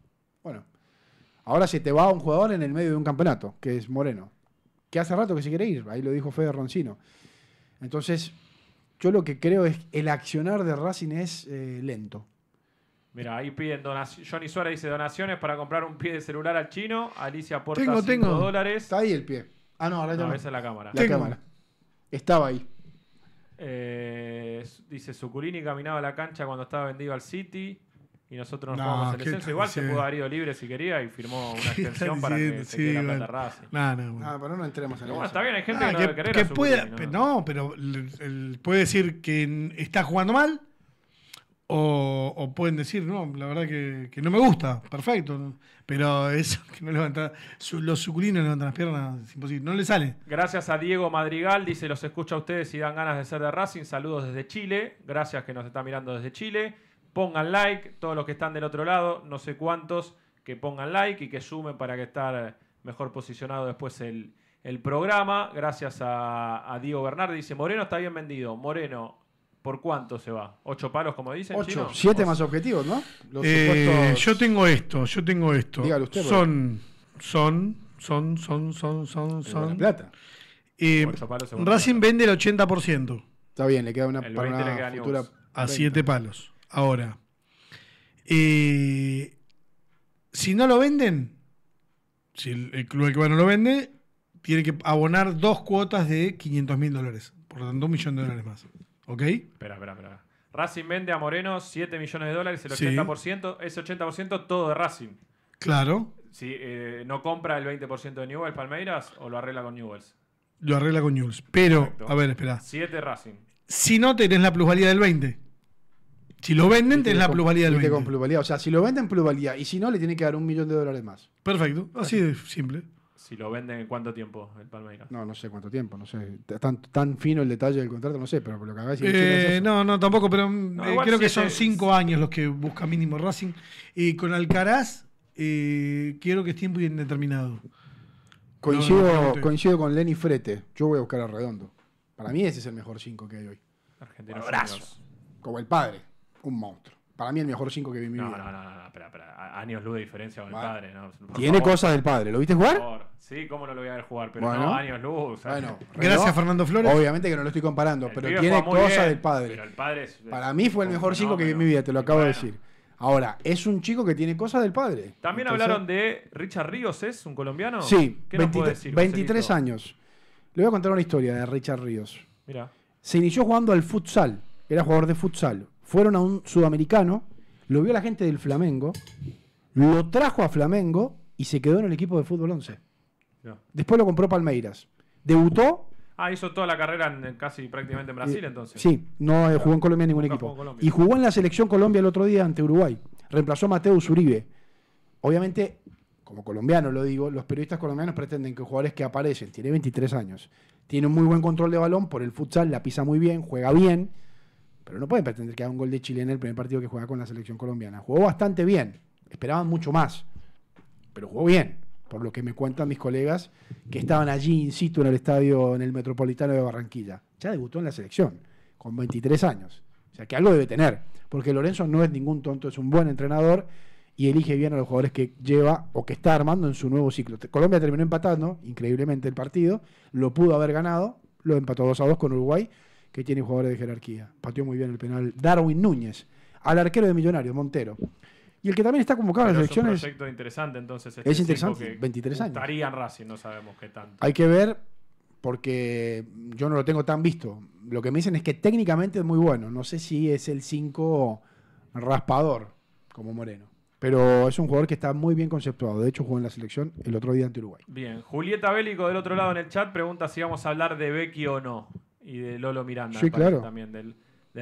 Bueno, ahora se te va un jugador en el medio de un campeonato, que es Moreno, que hace rato que se quiere ir, ahí lo dijo Fede Roncino. Entonces, yo lo que creo es el accionar de Racing es eh, lento. Mira, ahí piden donaciones. Johnny Suárez dice donaciones para comprar un pie de celular al chino. Alicia aporta tengo, 5 tengo. dólares. Está ahí el pie. Ah, no, ahora no, esa es la cámara. La cámara. Estaba ahí. Eh, dice Suculini caminaba a la cancha cuando estaba vendido al City y nosotros nos jugamos no, el Igual se pudo haber ido libre si quería y firmó una extensión para que se quede la plata No, no, ah, pero no entremos en Bueno, está bien, hay gente que, ah, que no debe querer. Que a no, pero puede decir que está jugando mal o, pueden decir, no, la verdad que, no me gusta, perfecto. Pero eso que no levanta, los suculinos levantan las piernas, imposible, no le sale. Gracias a Diego Madrigal, dice, los escucha a ustedes y dan ganas de ser de Racing. Saludos desde Chile, gracias que nos está mirando desde Chile. Pongan like, todos los que están del otro lado, no sé cuántos, que pongan like y que sumen para que estar mejor posicionado después el, el programa. Gracias a, Diego Bernardi, dice, Moreno está bien vendido. Moreno, ¿Por cuánto se va? ¿Ocho palos, como dicen? Ocho, siete más objetivos, ¿no? Eh, yo tengo esto, yo tengo esto. Son, son, son, son, son, son, son. plata. Eh, Racing vende el 80%. Está bien, le queda una, A siete palos. Ahora, eh, si no lo venden, si el, club va no lo vende, tiene que abonar dos cuotas de 500 mil dólares. Por lo tanto, un millón de dólares más. ¿Ok? Espera, espera, espera. Racing vende a Moreno 7 millones de dólares, el 80%, Es ese 80% todo de Racing. Claro. Si eh, no compra el 20% de Newell's Palmeiras o lo arregla con Newell's. Lo arregla con Newell's. Pero, a ver, espera. 7 Racing. Si no tenés la plusvalía del 20. Si lo venden, tenés la plusvalía del 20. Con plusvalía. O sea, si lo venden, plusvalía. Y si no, le tiene que dar un millón de dólares más. Perfecto. Así. de simple si lo venden en cuánto tiempo el Palmeiras. No, no sé cuánto tiempo, no sé. Tan, fino el detalle del contrato, no sé, pero por lo que hagáis. Eh, no, no, tampoco, pero eh, creo que son cinco años los que busca mínimo Racing. Y eh, con Alcaraz, quiero que es tiempo indeterminado. Coincido, coincido con Lenny Frete. Yo voy a buscar a Redondo. Para mí ese es el mejor cinco que hay hoy. Argentinos. Como el padre, un monstruo. Para mí el mejor 5 que vi en mi vida. No, no, no, Años luz de diferencia con el padre, Tiene cosas del padre. ¿Lo viste jugar? Sí, cómo no lo voy a ver jugar, pero años luz. Bueno, gracias Fernando Flores. Obviamente que no lo estoy comparando, pero tiene cosas del padre. padre eh, Para mí fue el mejor 5 que vi en mi vida, te lo acabo de decir. Ahora, es un chico que tiene cosas del padre. También hablaron de Richard Ríos, ¿es un colombiano? Sí, ¿Qué 23 años. Le voy a contar una historia de Richard Ríos. Mira. Se inició jugando al futsal. Era jugador de futsal fueron a un sudamericano, lo vio la gente del Flamengo, lo trajo a Flamengo y se quedó en el equipo de fútbol 11. Después lo compró Palmeiras. Debutó. Ah, hizo toda la carrera casi prácticamente en eh, Brasil entonces. Sí, no eh, jugó en Colombia en ningún equipo. y jugó en la selección Colombia el otro día ante Uruguay. Reemplazó a Mateo Uribe. Obviamente, como colombiano lo digo, los periodistas colombianos pretenden que jugadores que aparecen, tiene 23 años, tiene un muy buen control de balón por el futsal, la pisa muy bien, juega bien pero no pueden pretender que haga un gol de Chile en el primer partido que juega con la selección colombiana. Jugó bastante bien, esperaban mucho más, pero jugó bien, por lo que me cuentan mis colegas que estaban allí insisto, en el estadio, en el Metropolitano de Barranquilla. Ya debutó en la selección, con 23 años. O sea que algo debe tener, porque Lorenzo no es ningún tonto, es un buen entrenador y elige bien a los jugadores que lleva o que está armando en su nuevo ciclo. Colombia terminó empatando, increíblemente, el partido, lo pudo haber ganado, lo empató 2 a 2 con Uruguay, que tiene jugadores de jerarquía. Pateó muy bien el penal Darwin Núñez, al arquero de Millonarios, Montero. Y el que también está convocado a en las elecciones. Es un proyecto interesante, entonces. Este es interesante, 23 años. Estaría en Racing, no sabemos qué tanto. Hay que ver, porque yo no lo tengo tan visto. Lo que me dicen es que técnicamente es muy bueno. No sé si es el 5 raspador, como Moreno. Pero es un jugador que está muy bien conceptuado. De hecho, jugó en la selección el otro día ante Uruguay. Bien. Julieta Bélico del otro lado en el chat pregunta si vamos a hablar de Becky o no y de Lolo Miranda. También del,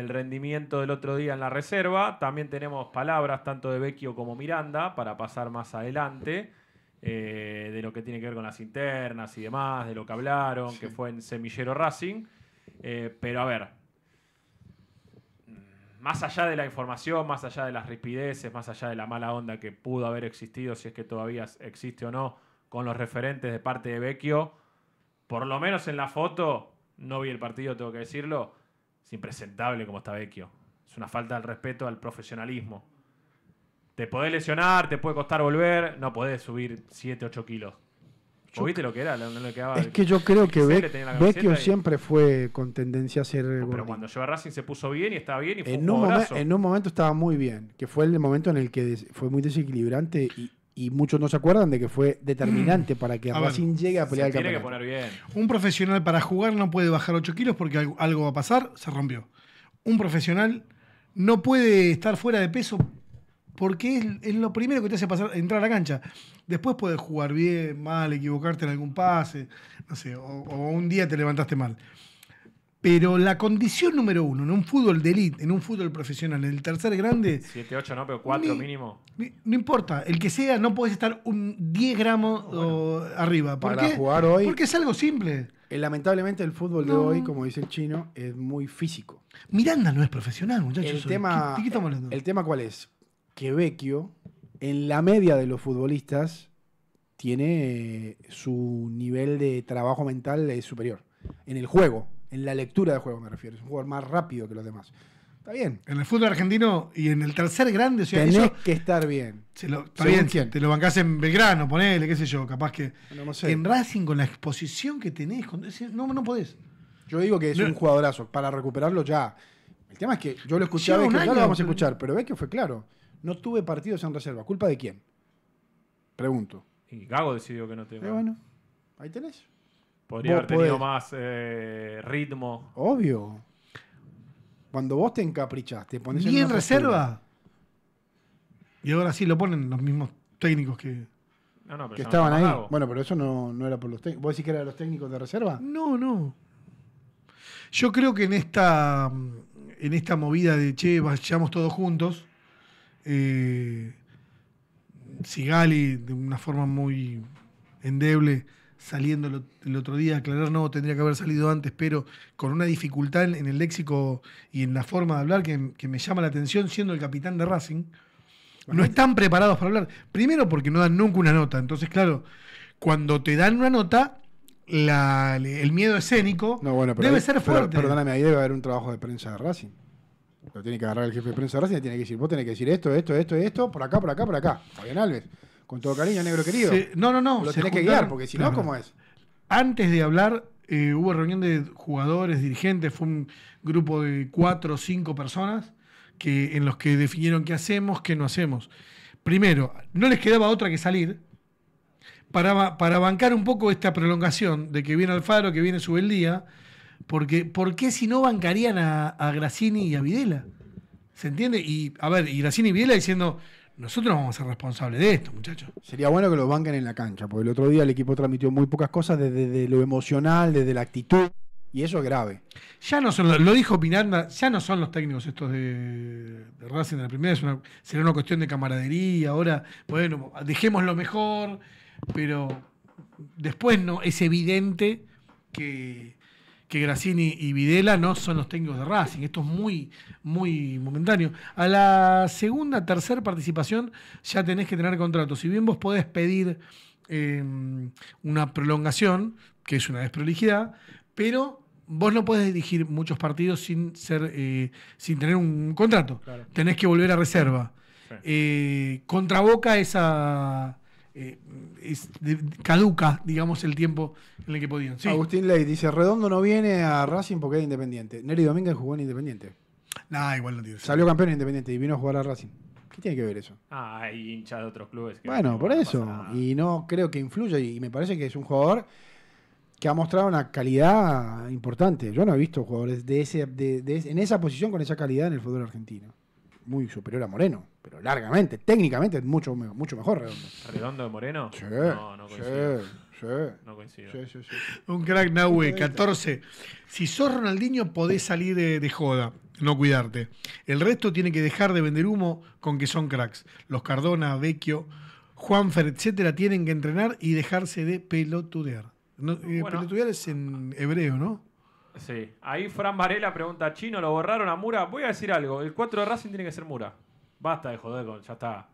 rendimiento del otro día en la reserva. También tenemos palabras tanto de Vecchio como Miranda para pasar más adelante. Eh, de lo que tiene que ver con las internas y demás, de lo que hablaron, que fue en Semillero Racing. Eh, pero a ver, más allá de la información, más allá de las ripideces, más allá de la mala onda que pudo haber existido, si es que todavía existe o no, con los referentes de parte de Vecchio, por lo menos en la foto no vi el partido, tengo que decirlo, es impresentable como está Vecchio. Es una falta al respeto al profesionalismo. Te podés lesionar, te puede costar volver, no podés subir 7, 8 kilos. O viste lo que era? es que yo creo que Vecchio siempre fue con tendencia a ser. pero cuando lleva Racing se puso bien y estaba bien y fue un, en un momento estaba muy bien, que fue el momento en el que fue muy desequilibrante y, y muchos no se acuerdan de que fue determinante mm. para que a Racing llegue a pelear Un profesional para jugar no puede bajar 8 kilos porque algo, va a pasar, se rompió. Un profesional no puede estar fuera de peso porque es, lo primero que te hace pasar, entrar a la cancha. Después puedes jugar bien, mal, equivocarte en algún pase, no sé, o un día te levantaste mal. Pero la condición número uno en un fútbol de élite, en un fútbol profesional, en el tercer grande. 7, 8 no, pero 4 mínimo. no importa, el que sea, no puedes estar un 10 gramos ah, arriba. para jugar hoy. Porque es algo simple. Eh, lamentablemente el fútbol de hoy, como dice el chino, es muy físico. Miranda no es profesional, muchachos. El, tema, el tema cuál es? Que Vecchio, en la media de los futbolistas, tiene su nivel de trabajo mental eh, superior. En el juego en la lectura de juego me refiero. Es un jugador más rápido que los demás. Está bien. En el fútbol argentino y en el tercer grande... O Tenés que estar bien. está bien, te lo bancás en Belgrano, ponele, qué sé yo, capaz que... En Racing, con la exposición que tenés, no, no podés. Yo digo que es un jugadorazo. Para recuperarlo ya. El tema es que yo lo escuchaba y que lo vamos a escuchar, pero ve que fue claro. No tuve partidos en reserva. ¿Culpa de quién? Pregunto. Y Gago decidió que no te. ahí tenés. Podría haber tenido más eh, ritmo. Obvio. Cuando vos te encaprichaste. te en, reserva. Y ahora sí lo ponen los mismos técnicos que. estaban ahí. Bueno, pero eso no, era por los técnicos. ¿Vos decís que eran los técnicos de reserva? No, no. Yo creo que en esta, en esta movida de che, vayamos todos juntos, eh, Sigali, de una forma muy endeble, saliendo el, otro día, aclarar no, tendría que haber salido antes, pero con una dificultad en, el léxico y en la forma de hablar que, me llama la atención, siendo el capitán de Racing, no están preparados para hablar. Primero porque no dan nunca una nota, entonces claro, cuando te dan una nota, el miedo escénico debe ser fuerte. perdóname, ahí debe haber un trabajo de prensa de Racing. Lo tiene que agarrar el jefe de prensa de Racing y tiene que decir, vos tenés que decir esto, esto, esto, esto, por acá, por acá, por acá. Fabián Alves. Con todo cariño, negro querido. no, no, no. Lo tenés que guiar, porque si no, ¿cómo es? Antes de hablar, eh, hubo reunión de jugadores, dirigentes, fue un grupo de cuatro o cinco personas que, en los que definieron qué hacemos, qué no hacemos. Primero, no les quedaba otra que salir para, para bancar un poco esta prolongación de que viene Alfaro, que viene Subeldía, porque ¿por qué si no bancarían a, a Grassini y a Videla? ¿Se entiende? Y a ver, y Grassini y Videla diciendo, nosotros vamos a ser responsables de esto, muchachos. Sería bueno que lo banquen en la cancha, porque el otro día el equipo transmitió muy pocas cosas desde, lo emocional, desde la actitud, y eso es grave. Ya no son, lo dijo Miranda, ya no son los técnicos estos de, Racing de la primera, es será una cuestión de camaradería, ahora, bueno, dejemos lo mejor, pero después no, es evidente que que Grassini y Videla no son los técnicos de Racing. Esto es muy, muy momentáneo. A la segunda, tercera participación ya tenés que tener contrato. Si bien vos podés pedir em, una prolongación, que es una desprolijidad, pero vos no podés dirigir muchos partidos sin ser eh, sin tener un contrato. Tenés que volver a reserva. Eh, Contraboca esa eh, caduca, digamos, el tiempo en el que podían. Agustín Ley dice, Redondo no viene a Racing porque era Independiente. Neri Domínguez jugó en Independiente. Nah, igual no tiene. Salió campeón en Independiente y vino a jugar a Racing. ¿Qué tiene que ver eso? Ah, hay hinchas de otros clubes. bueno, por eso. Y no creo que influya. Y me parece que es un jugador que ha mostrado una calidad importante. Yo no he visto jugadores de ese, en esa posición con esa calidad en el fútbol argentino muy superior a Moreno, pero largamente, técnicamente es mucho, mucho mejor Redondo. de Moreno? no, no coincido. Un crack Nahue, 14. Si sos Ronaldinho podés salir de, joda, no cuidarte. El resto tiene que dejar de vender humo con que son cracks. Los Cardona, Vecchio, Juanfer, etcétera, tienen que entrenar y dejarse de pelotudear. Eh, pelotudear es en hebreo, ¿no? Sí. Ahí Fran Varela pregunta, Chino, ¿lo borraron a Mura? Voy a decir algo, el 4 de Racing tiene que ser Mura. Basta de joder, ya está.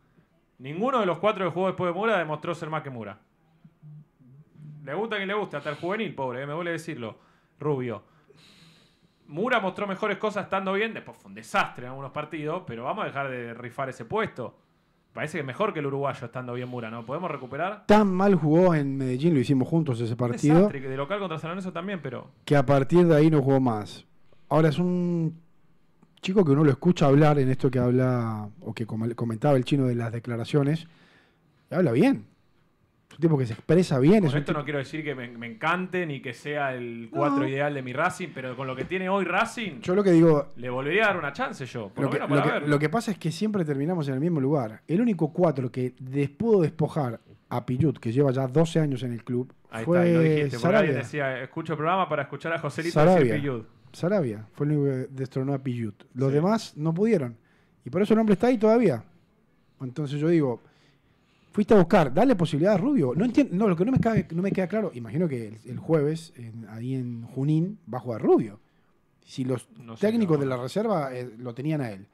Ninguno de los 4 que jugó después de Mura demostró ser más que Mura. Le gusta quien le guste, hasta el juvenil, pobre, eh, me vuelve decirlo, Rubio. Mura mostró mejores cosas estando bien, después fue un desastre en algunos partidos, pero vamos a dejar de rifar ese puesto. Parece que mejor que el uruguayo estando bien Mura, ¿no? ¿Podemos recuperar? Tan mal jugó en Medellín, lo hicimos juntos ese partido. de local contra San Lorenzo también, pero. Que a partir de ahí no jugó más. Ahora es un chico que uno lo escucha hablar en esto que habla, o que comentaba el chino de las declaraciones, habla bien un tipo que se expresa bien. Con esto no quiero decir que me, encante ni que sea el 4 ideal de mi Racing, pero con lo que tiene hoy Racing. Yo lo que digo. Le volvería a dar una chance yo. Por lo, que, pasa es que siempre terminamos en el mismo lugar. El único 4 que pudo despojar a Pillut, que lleva ya 12 años en el club. fue está, decía, escucho el programa para escuchar a Joselito Sarabia. Sarabia fue el único que destronó a Pillut. Los demás no pudieron. Y por eso el hombre está ahí todavía. Entonces yo digo fuiste a buscar, dale posibilidad a Rubio. No entiendo, no, lo que no me, no me queda claro, imagino que el, jueves, ahí en Junín, va a jugar Rubio. Si los técnicos de la reserva eh, lo tenían a él.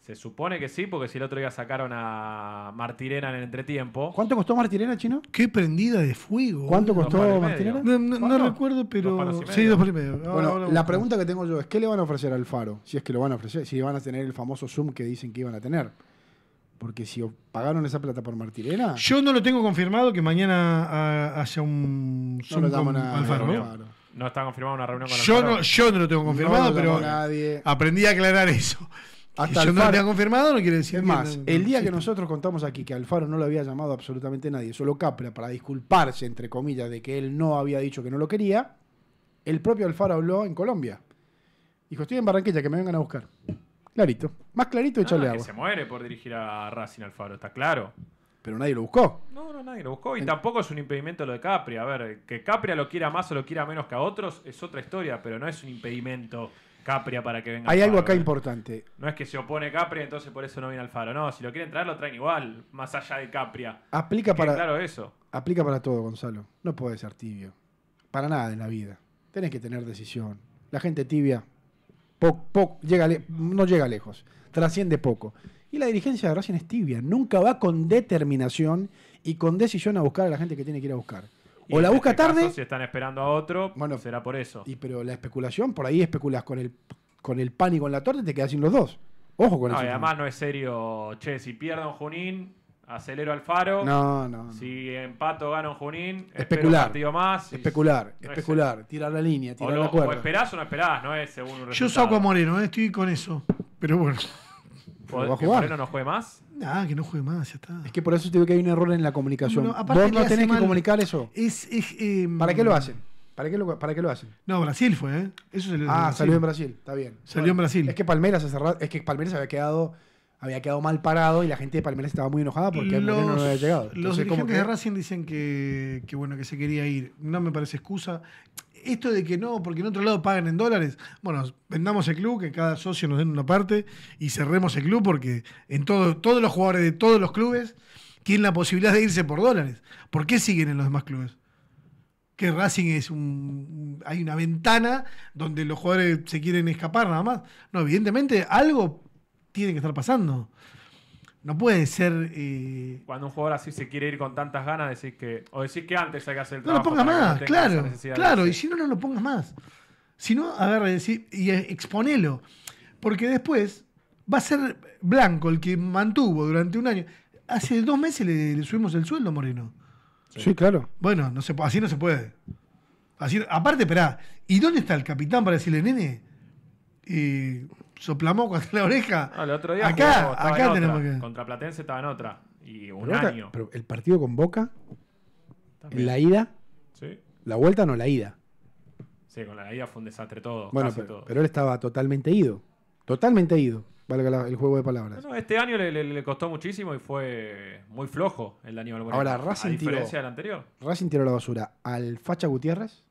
Se supone que sí, porque si el otro día sacaron a Martirena en el entretiempo. ¿Cuánto costó Martirena, chino? Qué prendida de fuego. ¿Cuánto costó Martirena? No, recuerdo, pero. sí, dos bueno, la pregunta que tengo yo es: ¿qué le van a ofrecer al Faro? Si es que lo van a ofrecer, si van a tener el famoso Zoom que dicen que iban a tener. Porque si pagaron esa plata por Martirena. Yo no lo tengo confirmado que mañana ah, haya un no Alfaro. No, está confirmada una reunión con yo Alfaro. yo no lo tengo confirmado, pero aprendí a aclarar eso. Hasta no lo tengo confirmado, no quiere decir más. el día que nosotros contamos aquí que Alfaro no lo había llamado absolutamente nadie, solo Capra, para disculparse, entre comillas, de que él no había dicho que no lo quería, el propio Alfaro habló en Colombia. Dijo, estoy en Barranquilla, que me vengan a buscar. Clarito. Más clarito de choleado. Ah, se muere por dirigir a Racing Alfaro, está claro. Pero nadie lo buscó. No, no, nadie lo buscó. Y tampoco es un impedimento lo de Capria. A ver, que Capria lo quiera más o lo quiera menos que a otros es otra historia, pero no es un impedimento Capria para que venga. Hay algo acá ¿eh? importante. No es que se opone Capria, entonces por eso no viene Alfaro. No, si lo quieren traer, lo traen igual, más allá de Capria. Aplica para. Claro, eso. Aplica para todo, Gonzalo. No puedes ser tibio. Para nada en la vida. Tenés que tener decisión. La gente tibia no llega lejos, trasciende poco. Y la dirigencia de Racing es tibia, nunca va con determinación y con decisión a buscar a la gente que tiene que ir a buscar. o la este busca tarde. si están esperando a otro, será por eso. Y pero la especulación, por ahí especulas con el, con el pan y con la torta y te quedas sin los dos. Ojo con no, además no es serio, che, si un Junín, Acelero al faro. No, no. Si empato gano en Junín, especular. Partido más. Especular, especular. tirar la línea, tirar o la cuerda. O esperás o no esperás, no es según un Yo saco a Moreno, eh, estoy con eso. Pero bueno. va a jugar? ¿Que Moreno no juegue más? Nada, ah, que no juegue más, ya está. Es que por eso te digo que hay un error en la comunicación. ¿Vos no tenés que comunicar eso? Es, es, em, ¿Para qué lo hacen? ¿Para qué, lo, ¿Para qué lo hacen? No, Brasil fue, ¿eh? Eso salió ah, salió en Brasil, está bien. Salió en Brasil. Es que Palmeiras, es que había quedado había quedado mal parado y la gente de Palmeiras estaba muy enojada porque no había llegado. Entonces, los como que... de Racing dicen que, bueno, que se quería ir. No me parece excusa. Esto de que no, porque en otro lado pagan en dólares. Bueno, vendamos el club, que cada socio nos den una parte y cerremos el club porque en todos los jugadores de todos los clubes tienen la posibilidad de irse por dólares. ¿Por qué siguen en los demás clubes? Que Racing es un. Hay una ventana donde los jugadores se quieren escapar nada más. No, evidentemente algo tiene que estar pasando. No puede ser. Eh, Cuando un jugador así se quiere ir con tantas ganas, decir que. O decir que antes hay que hacer el no trabajo. No lo pongas más, claro. Claro, y si no, no lo pongas más. Si no, agarra y, y exponelo. Porque después va a ser Blanco el que mantuvo durante un año. Hace dos meses le, subimos el sueldo, Moreno. Sí. claro. Bueno, no se, así no se puede. Así, aparte, esperá, ¿y dónde está el capitán para decirle, nene? Eh, soplamos contra la oreja. No, ah, otro día acá, tenemos que. Contra Platense estaba en otra. Y un año. pero el partido con Boca, la ida. Sí. La vuelta no, la ida. Sí, con la ida fue un desastre todo. Bueno, pero, pero él estaba totalmente ido. Totalmente ido valga el juego de palabras. este año le, costó muchísimo y fue muy flojo el Daniel Ahora, Racing a diferencia del anterior. Racing tiró la basura al Facha Gutiérrez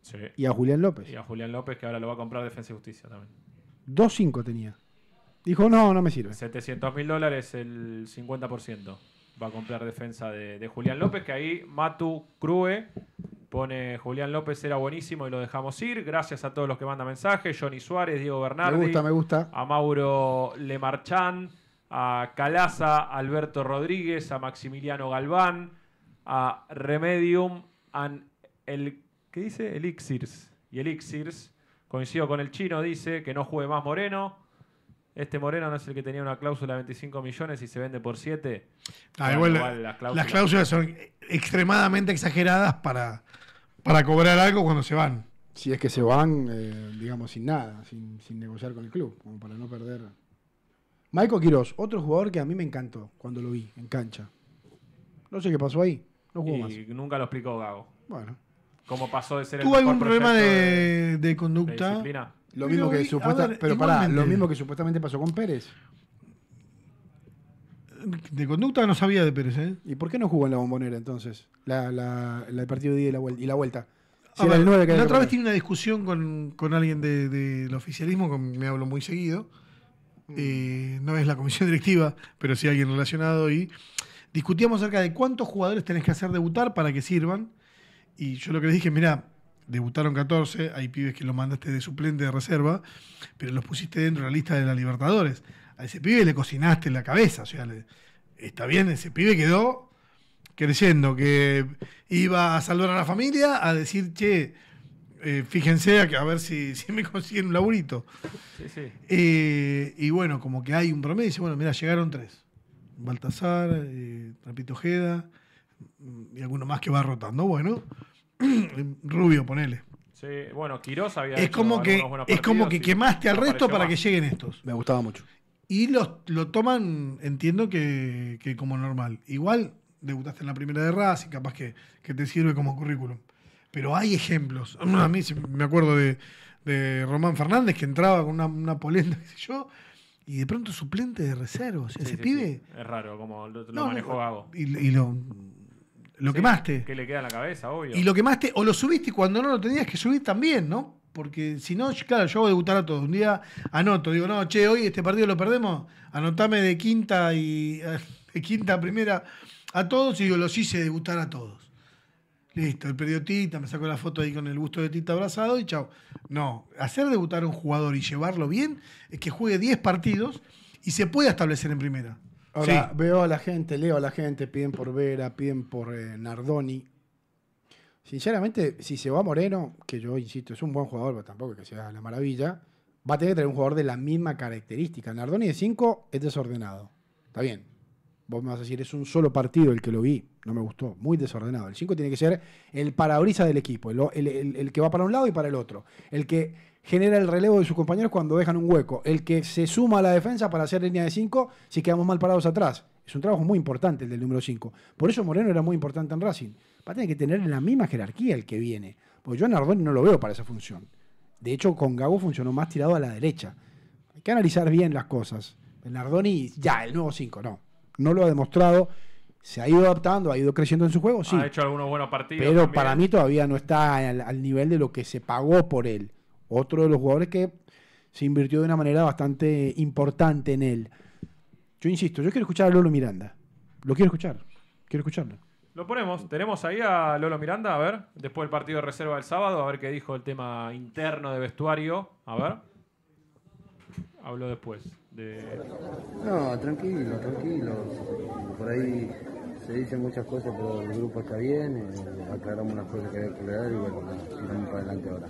sí. y a Julián López. Y a Julián López, que ahora lo va a comprar Defensa y Justicia también. 2.5 tenía. Dijo, no, no me sirve. 700 mil dólares, el 50%. Va a comprar defensa de, Julián López, que ahí Matu Crue pone Julián López era buenísimo y lo dejamos ir. Gracias a todos los que mandan mensajes. Johnny Suárez, Diego Bernardi. Me gusta, me gusta. A Mauro Lemarchán, a Calaza, Alberto Rodríguez, a Maximiliano Galván, a Remedium, a el, ¿qué dice? Elixirs. Y Elixirs Coincido con el chino, dice que no juegue más Moreno. Este Moreno no es el que tenía una cláusula de 25 millones y se vende por 7. Ah, las, cláusulas. son extremadamente exageradas para, para cobrar algo cuando se van. Si es que se van, eh, digamos, sin nada, sin, negociar con el club, como para no perder. Michael Quiroz, otro jugador que a mí me encantó cuando lo vi en cancha. No sé qué pasó ahí, no jugó y Nunca lo explicó Gago. Bueno. ¿Tuvo algún problema de, conducta? Lo mismo que pero para lo mismo que supuestamente pasó con Pérez. De conducta no sabía de Pérez, ¿eh? ¿Y por qué no jugó en la bombonera entonces? La, el partido de día y la vuelta. la, otra vez tiene una discusión con, alguien del oficialismo, con, me hablo muy seguido. Mm. Eh, no es la comisión directiva, pero sí alguien relacionado. Y discutíamos acerca de cuántos jugadores tenés que hacer debutar para que sirvan. Y yo lo que le dije, mira, debutaron 14, hay pibes que lo mandaste de suplente de reserva, pero los pusiste dentro de la lista de la Libertadores. A ese pibe le cocinaste la cabeza, o sea, está bien, ese pibe quedó creciendo, que iba a salvar a la familia, a decir, che, eh, fíjense a, que, a ver si, si, me consiguen un laburito. Eh, y bueno, como que hay un promedio, dice, bueno, mira, llegaron tres. Baltasar, eh, Trapito Ojeda, y alguno más que va rotando, bueno. Rubio, ponele. Sí, bueno, había es como que Es como que quemaste al resto para que lleguen estos. Me gustaba mucho. Y los, lo toman, entiendo que, como normal. Igual debutaste en la primera de y capaz que, te sirve como currículum. Pero hay ejemplos. A mí me acuerdo de, Román Fernández que entraba con una, polenta, yo, y de pronto suplente de reserva ese pibe. Es raro, como lo, manejó y lo, lo quemaste. Que le queda en la cabeza, obvio. Y lo quemaste, o lo subiste y cuando no lo tenías que subir también, ¿no? Porque si no, claro, yo voy a debutar a todos. Un día anoto, digo, no, che, hoy este partido lo perdemos, anotame de quinta y quinta a primera a todos y digo, los hice debutar a todos. Listo, el perdió me sacó la foto ahí con el gusto de Tita abrazado y chao. No, hacer debutar a un jugador y llevarlo bien es que juegue 10 partidos y se pueda establecer en primera. Ahora veo a la gente, leo a la gente, piden por Vera, piden por eh, Nardoni. Sinceramente, si se va Moreno, que yo insisto, es un buen jugador, pero tampoco que sea la maravilla, va a tener que tener un jugador de la misma característica. Nardoni de 5 es desordenado. Está bien. Vos me vas a decir, es un solo partido el que lo vi. No me gustó. Muy desordenado. El 5 tiene que ser el parabrisas del equipo, el, el que va para un lado y para el otro. El que genera el relevo de sus compañeros cuando dejan un hueco. El que se suma a la defensa para hacer línea de 5 si quedamos mal parados atrás. Es un trabajo muy importante el del número 5. Por eso Moreno era muy importante en Racing. Va a tener que tener la misma jerarquía el que viene. Porque yo a Nardoni no lo veo para esa función. De hecho, con Gago funcionó más tirado a la derecha. Hay que analizar bien las cosas. Nardoni, ya, el nuevo 5, no. No lo ha demostrado. Se ha ido adaptando, ha ido creciendo en su juego, sí. Ha hecho algunos buenos partidos. Pero para mí todavía no está al nivel de lo que se pagó por él. Otro de los jugadores que se invirtió de una manera bastante importante en él. Yo insisto, yo quiero escuchar a Lolo Miranda. Lo quiero escuchar. Quiero escucharlo. Lo ponemos. Tenemos ahí a Lolo Miranda, a ver, después del partido de reserva del sábado, a ver qué dijo el tema interno de vestuario. A ver. Hablo después. De... No, tranquilo, tranquilo. Por ahí se dicen muchas cosas, pero el grupo está bien. Eh, aclaramos las cosas que hay que aclarar y bueno, para adelante ahora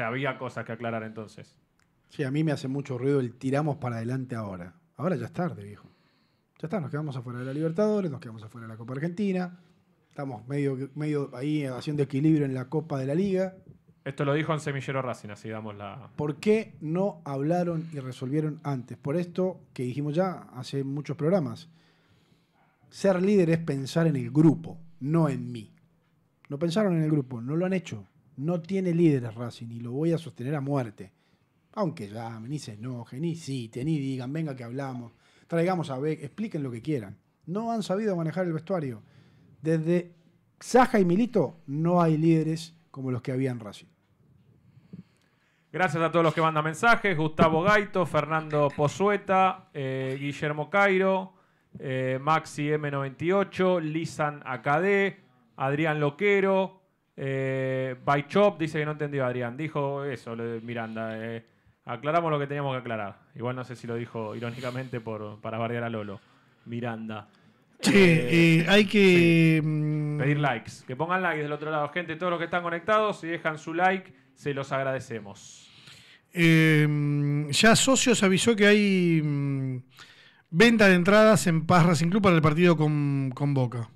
había cosas que aclarar entonces. Sí, a mí me hace mucho ruido el tiramos para adelante ahora. Ahora ya es tarde, viejo. Ya está, nos quedamos afuera de la Libertadores, nos quedamos afuera de la Copa Argentina. Estamos medio, medio ahí haciendo equilibrio en la Copa de la Liga. Esto lo dijo en Semillero Racing, así damos la. ¿Por qué no hablaron y resolvieron antes? Por esto que dijimos ya hace muchos programas. Ser líder es pensar en el grupo, no en mí. No pensaron en el grupo, no lo han hecho. No tiene líderes Racing y lo voy a sostener a muerte. Aunque ya me dicen, no, ni sí, ni digan, venga que hablamos, traigamos a Beck, expliquen lo que quieran. No han sabido manejar el vestuario. Desde Saja y Milito no hay líderes como los que había en Racing. Gracias a todos los que mandan mensajes. Gustavo Gaito, Fernando Pozueta, eh, Guillermo Cairo, eh, Maxi M98, Lisan AKD, Adrián Loquero, eh, By Chop dice que no entendió Adrián. Dijo eso, Miranda. Eh. aclaramos lo que teníamos que aclarar. Igual no sé si lo dijo irónicamente por, para bardear a Lolo. Miranda. Sí, eh, eh, hay que mm, pedir likes. Que pongan likes del otro lado. Gente, todos los que están conectados, si dejan su like, se los agradecemos. Em, ya Socios avisó que hay mm, venta de entradas en Parras Racing Club para el partido con, con Boca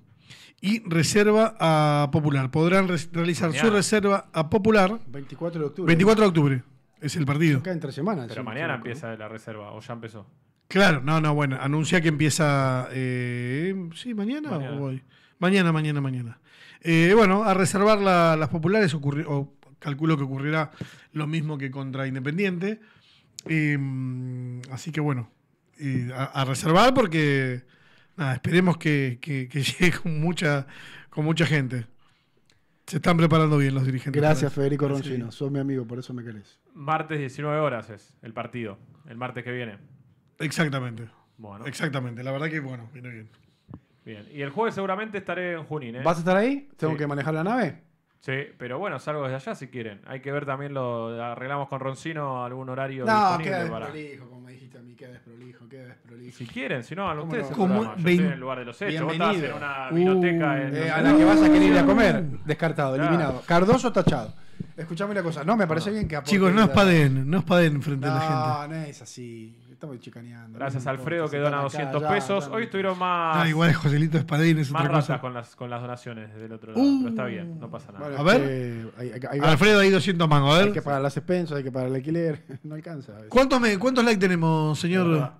y reserva a Popular. Podrán realizar su reserva a Popular. 24 de octubre. 24 de octubre es el partido. entre semanas. Pero mañana empieza la reserva o ya empezó. Claro, no, no, bueno, anuncia que empieza. Eh, sí, mañana, o hoy. Mañana, mañana, mañana. Eh, bueno, a reservar las populares, o calculo que ocurrirá lo mismo que contra Independiente. Em, así que bueno, eh, a reservar porque nada, esperemos que, llegue con mucha, con mucha gente. Se están preparando bien los dirigentes. Gracias, Federico Roncino. Sos mi amigo, por eso me querés. Martes 19 horas es el partido, el martes que viene. Exactamente. Bueno. Exactamente. La verdad que, bueno, viene bien. Bien. Y el jueves seguramente estaré en Junín. ¿eh? ¿Vas a estar ahí? ¿Tengo que manejar la nave? Sí, pero bueno, salgo desde allá si quieren. Hay que ver también lo arreglamos con Roncino algún horario no, disponible para. desprolijo, como dijiste a mí, qué desprolijo, qué desprolijo. Si quieren, si no, a ustedes. en lugar de los hechos. Vos estás en una vinoteca uh, en... Eh, a la que vas a querer ir a comer. Descartado, eliminado. Cardoso tachado. Escuchame una cosa, no, me parece bien que Chicos, no espaden, no espaden frente a la gente. No, no es así. Estamos chicaneando. Gracias, Alfredo, que dona 200 pesos. Hoy estuvieron más. Ah, igual Joselito Espadín es otra cosa. Con las, con las donaciones del otro lado. Uh. pero está bien, no pasa nada. a ver. Eh, hay, hay, Alfredo, hay 200 mangos. Hay que pagar las expensas, hay que pagar el alquiler. no alcanza. ¿Cuántos, me, ¿Cuántos likes tenemos, señor?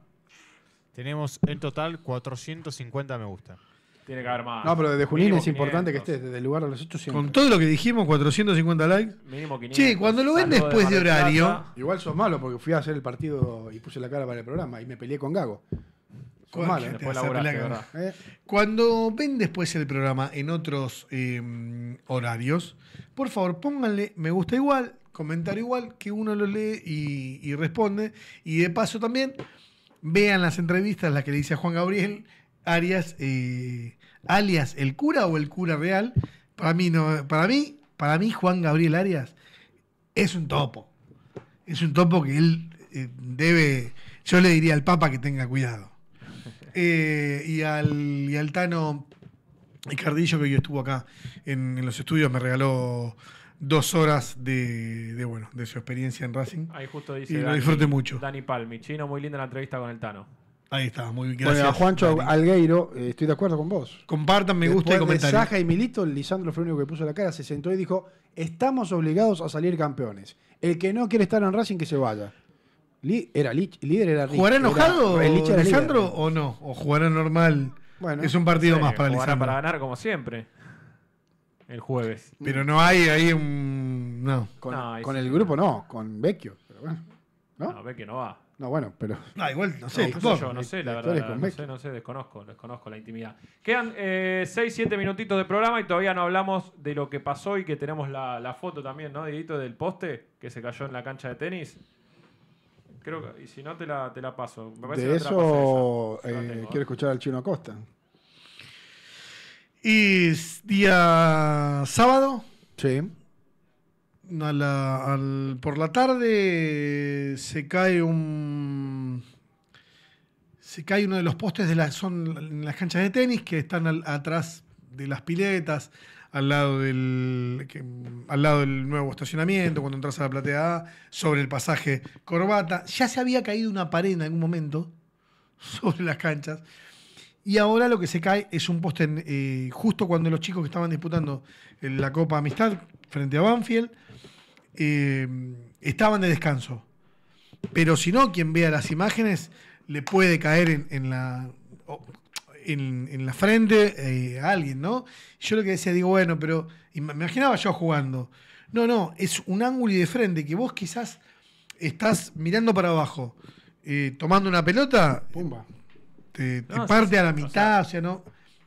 Tenemos en total 450 me gusta. Tiene que haber más. No, pero desde Junín es importante que estés, desde el lugar de los 800. Con todo lo que dijimos, 450 likes. Sí, cuando lo ven después de, horario. Igual sos malo porque fui a hacer el partido y puse la cara para el programa y me peleé con Gago. ¿eh? ¿Eh? Cuando ven después el programa en otros em, horarios, por favor pónganle me gusta igual, comentario igual, que uno lo lee y, responde. Y de paso también vean las entrevistas, las que le hice a Juan Gabriel Arias, eh, alias el cura o el cura real, para mí, no, para mí, para mí Juan Gabriel Arias es un topo. Es un topo que él eh, debe, yo le diría al Papa que tenga cuidado. Eh, y, al, Tano y Cardillo, que yo estuvo acá en, los estudios, me regaló dos horas de, bueno, de su experiencia en Racing. Ahí justo dice lo disfruté mucho. Dani Palmi, chino, muy linda la entrevista con el Tano. Ahí está, muy bien. Bueno, a Juancho Algueiro, eh, estoy de acuerdo con vos. Compartan, me gusta y comentario. De Saja y Milito, Lisandro fue el único que puso la cara, se sentó y dijo: Estamos obligados a salir campeones. El que no quiere estar en Racing, que se vaya. era líder era ¿Jugará enojado Lisandro o no? ¿O jugará normal? Bueno, es un partido más para Lisandro. para ganar, como siempre. El jueves. Pero no hay ahí un. No. Con, el grupo no, con Vecchio. Pero no, Vecchio no va. No, bueno, pero. No, ah, igual, no sé. No, no sé, la verdad. No sé, no sé, desconozco, desconozco la intimidad. Quedan 6-7 eh, minutitos de programa y todavía no hablamos de lo que pasó y que tenemos la, foto también, ¿no, Didito Del poste que se cayó en la cancha de tenis. Creo que, y si no, te la, te la paso. de eso, eh, ¿eh? quiero escuchar al Chino Acosta. Y día sábado. Sí por la tarde se cae un se cae uno de los postes de son en las canchas de tenis que están atrás de las piletas al lado del al lado del nuevo estacionamiento cuando entras a la platea A sobre el pasaje Corbata ya se había caído una pared en algún momento sobre las canchas y ahora lo que se cae es un poste eh, justo cuando los chicos que estaban disputando la Copa Amistad frente a Banfield eh, estaban de descanso. Pero si no, quien vea las imágenes le puede caer en, la, en, la frente eh, a alguien, ¿no? Yo lo que decía, digo, bueno, pero me imaginaba yo jugando. No, no, es un ángulo y de frente que vos quizás estás mirando para abajo, eh, tomando una pelota. Te, parte a la mitad, o sea, no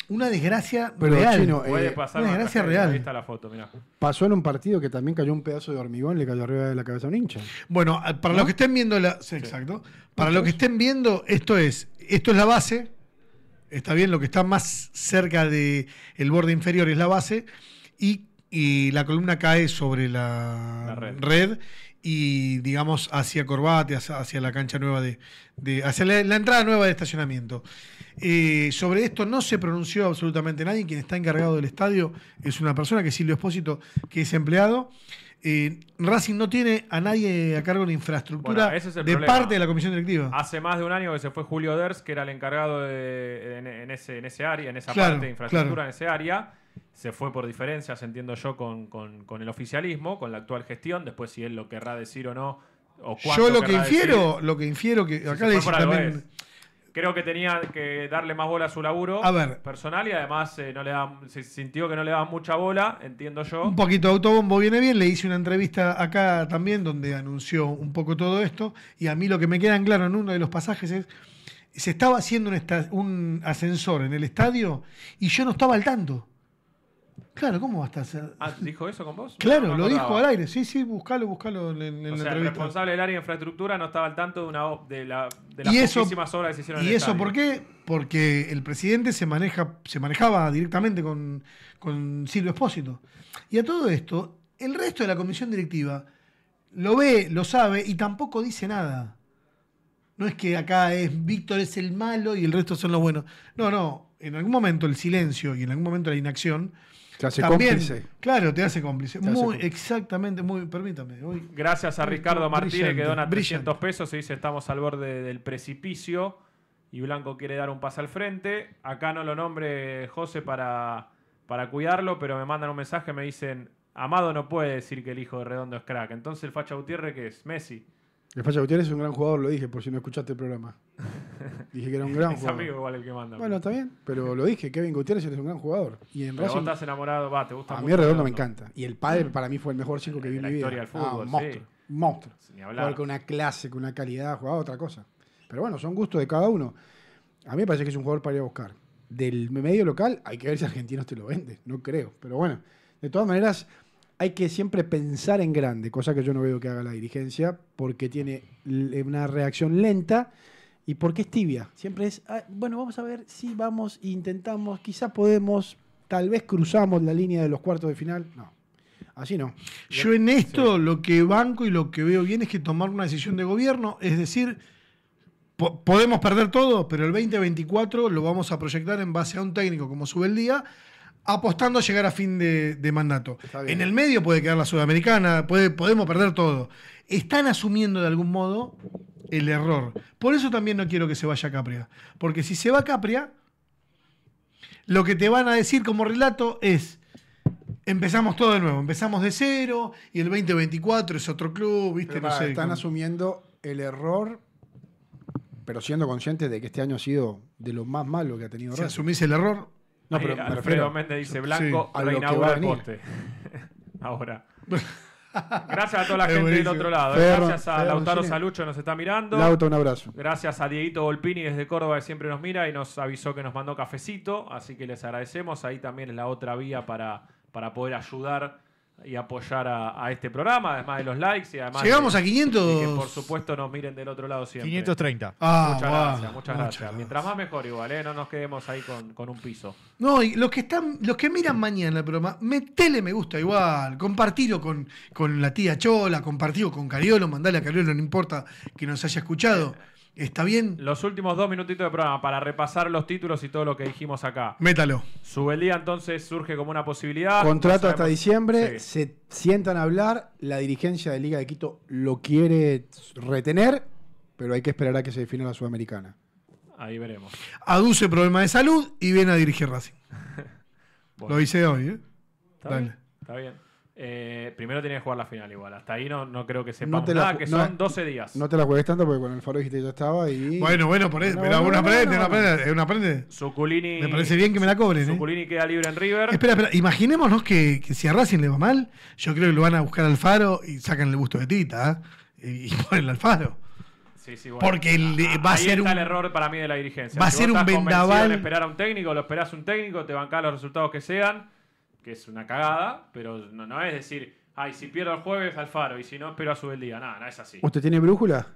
una desgracia real. Puede eh, pasar una desgracia real. la foto, Pasó en un partido que también cayó un pedazo de hormigón, le cayó arriba de la cabeza a un hincha. Bueno, eh, para los que estén viendo la. Exacto. Para los que estén viendo, esto es. Esto es la base. Está bien, lo que está más cerca del el borde inferior es la base. Y, la columna cae sobre la, red y digamos hacia Corbate, hacia, la cancha nueva de, hacia la, entrada nueva de estacionamiento. Eh, sobre esto no se pronunció absolutamente nadie, quien está encargado del estadio es una persona que es Silvio Espósito, que es empleado. Eh, Racing no tiene a nadie a cargo de infraestructura de parte de la comisión directiva. Hace más de un año que se fue Julio Ders, que era el encargado en, ese, en ese área, en esa parte de infraestructura, en ese área se fue por diferencias, entiendo yo, con, el oficialismo, con la actual gestión. Después, si él lo querrá decir o no, o Yo lo que infiero, lo que infiero que acá Creo que tenía que darle más bola a su laburo personal y además eh, no le se sintió que no le daban mucha bola, entiendo yo. Un poquito de autobombo viene bien. Le hice una entrevista acá también donde anunció un poco todo esto. Y a mí lo que me queda en claro en uno de los pasajes es se estaba haciendo un, un, ascensor en el estadio y yo no estaba al tanto. Claro, ¿cómo va a estar? Ah, ¿dijo eso con vos? Claro, lo dijo al aire. Sí, sí, buscalo, buscalo en, en o sea, El responsable del área de infraestructura no estaba al tanto de, una, de, la, las eso, poquísimas obras que se hicieron ¿Y eso por qué? Porque el presidente se, maneja, se manejaba directamente con, con Silvio Espósito. Y a todo esto, el resto de la comisión directiva lo ve, lo sabe y tampoco dice nada. No es que acá es Víctor es el malo y el resto son los buenos. No, no. En algún momento el silencio y en algún momento la inacción te hace Claro, te hace cómplice. muy, exactamente, muy, permítame. Gracias a Ricardo Martínez que dona 300 pesos y dice estamos al borde del precipicio y Blanco quiere dar un paso al frente. Acá no lo nombre José para, para cuidarlo, pero me mandan un mensaje, me dicen, Amado no puede decir que el hijo de Redondo es crack. Entonces el Facha Gutiérrez, que es? Messi. El Facha Gutiérrez es un gran jugador, lo dije, por si no escuchaste el programa. Dije que era un gran es jugador. amigo igual el que manda. Bueno, está bien, pero lo dije, Kevin Gutiérrez es un gran jugador. Y en estás enamorado, va, te gusta A mí Redondo me encanta. Y el padre mm. para mí fue el mejor chico eh, que vi en mi vida. Del fútbol, ah, monstruo, monstruo. con una clase, con una calidad, jugaba otra cosa. Pero bueno, son gustos de cada uno. A mí me parece que es un jugador para ir a buscar. Del medio local, hay que ver si argentinos te lo vende. No creo, pero bueno. De todas maneras, hay que siempre pensar en grande, cosa que yo no veo que haga la dirigencia, porque tiene eh, una reacción lenta y porque es tibia. Siempre es, ah, bueno, vamos a ver si vamos, intentamos, quizás podemos, tal vez cruzamos la línea de los cuartos de final. No, así no. Yo en esto lo que banco y lo que veo bien es que tomar una decisión de gobierno, es decir, podemos perder todo, pero el 2024 lo vamos a proyectar en base a un técnico como sube el día apostando a llegar a fin de, mandato. En el medio puede quedar la Sudamericana, podemos perder todo. Están asumiendo de algún modo el error. Por eso también no quiero que se vaya Capria. Porque si se va Capria, lo que te van a decir como relato es, empezamos todo de nuevo, empezamos de cero y el 2024 es otro club, ¿viste? están asumiendo el error, pero siendo conscientes de que este año ha sido de lo más malo que ha tenido. Si asumís el error, Alfredo Méndez dice Blanco sí, reinaugura el poste. Ahora. Gracias a toda la gente del otro lado. Eh. Gracias a Lautaro Salucho nos está mirando. Lautaro un abrazo. Gracias a Dieguito Volpini desde Córdoba que siempre nos mira y nos avisó que nos mandó cafecito. Así que les agradecemos. Ahí también es la otra vía para, para poder ayudar y apoyar a, este programa, además de los likes y además. Llegamos a 500. Y por supuesto nos miren del otro lado siempre. 530. Ah, muchas gracias, muchas, gracias. Mientras más mejor, igual, ¿eh? No nos quedemos ahí con, un piso. No, y los que están, los que miran mañana el programa, metele me gusta igual, compartilo con, con la tía Chola, compartilo con Cariolo, mandale a Cariolo, no importa que nos haya escuchado. ¿Está bien? Los últimos dos minutitos de programa para repasar los títulos y todo lo que dijimos acá. Métalo. Subelía entonces surge como una posibilidad. Contrato hasta diciembre, se sientan a hablar, la dirigencia de Liga de Quito lo quiere retener, pero hay que esperar a que se defina la Sudamericana. Ahí veremos. Aduce problema de salud y viene a dirigir Racing. Lo hice hoy, ¿eh? Dale. está bien. Eh, primero tenía que jugar la final igual. Hasta ahí no, no creo que sepa nada, que son 12 días. No te la juegues tanto porque con el faro dijiste yo estaba y. Bueno, bueno, por eso. pero una aprende, una aprende, eh, una Me parece bien que me la cobren. ¿eh? Zuculini queda libre en River. Espera, espera, imaginémonos que, que, si a Racing le va mal, yo creo que lo van a buscar al faro y sacan el gusto de Tita y, ponen al faro. Sí, sí, bueno. Porque va a ser un. error para mí de la dirigencia. Va a ser un vendaval. esperar a un técnico, lo esperás a un técnico, te bancás los resultados que sean que es una cagada, pero no, es decir, ay, si pierdo el jueves, al faro, y si no, espero a su el día. Nada, no es así. ¿Usted tiene brújula?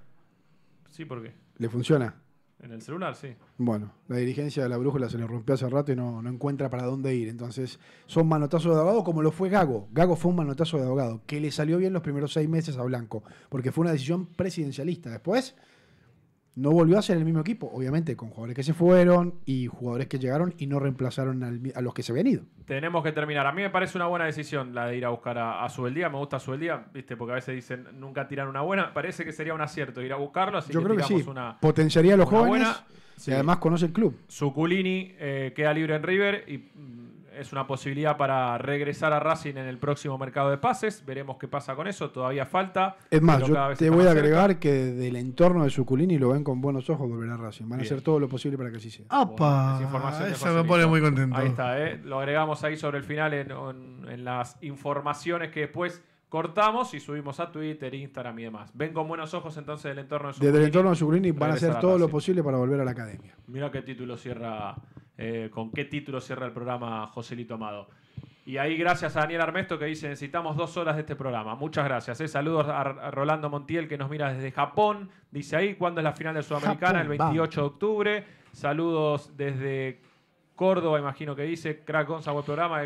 Sí, ¿por qué? ¿Le funciona? En el celular, sí. Bueno, la dirigencia de la brújula se le rompió hace rato y no, no encuentra para dónde ir. Entonces, son manotazos de abogado como lo fue Gago. Gago fue un manotazo de abogado que le salió bien los primeros seis meses a Blanco, porque fue una decisión presidencialista. Después, no volvió a ser el mismo equipo, obviamente, con jugadores que se fueron y jugadores que llegaron y no reemplazaron a los que se habían ido. Tenemos que terminar. A mí me parece una buena decisión la de ir a buscar a, a Me gusta Subeldía, ¿viste? Porque a veces dicen nunca tiran una buena. Parece que sería un acierto ir a buscarlo. Yo creo que sí. Una, Potenciaría a los jóvenes y además conoce el club. Suculini eh, queda libre en River y es una posibilidad para regresar a Racing en el próximo mercado de pases. Veremos qué pasa con eso, todavía falta. Es más, yo te voy a agregar que del entorno de Suculini lo ven con buenos ojos volver a Racing. Van a hacer todo lo posible para que así sea. ¡Apa! me pone muy contento. Ahí está, ¿eh? lo agregamos ahí sobre el final en, las informaciones que después cortamos y subimos a Twitter, Instagram y demás. Ven con buenos ojos entonces del entorno de Suculini. Desde el entorno de Suculini van a hacer todo lo posible para volver a la academia. Mira qué título cierra eh, con qué título cierra el programa Joselito Amado. Y ahí gracias a Daniel Armesto que dice, necesitamos dos horas de este programa. Muchas gracias. Eh. Saludos a, Rolando Montiel que nos mira desde Japón. Dice ahí, ¿cuándo es la final de Sudamericana? el 28 de octubre. Saludos desde Córdoba, imagino que dice. Crack Gonza, buen programa.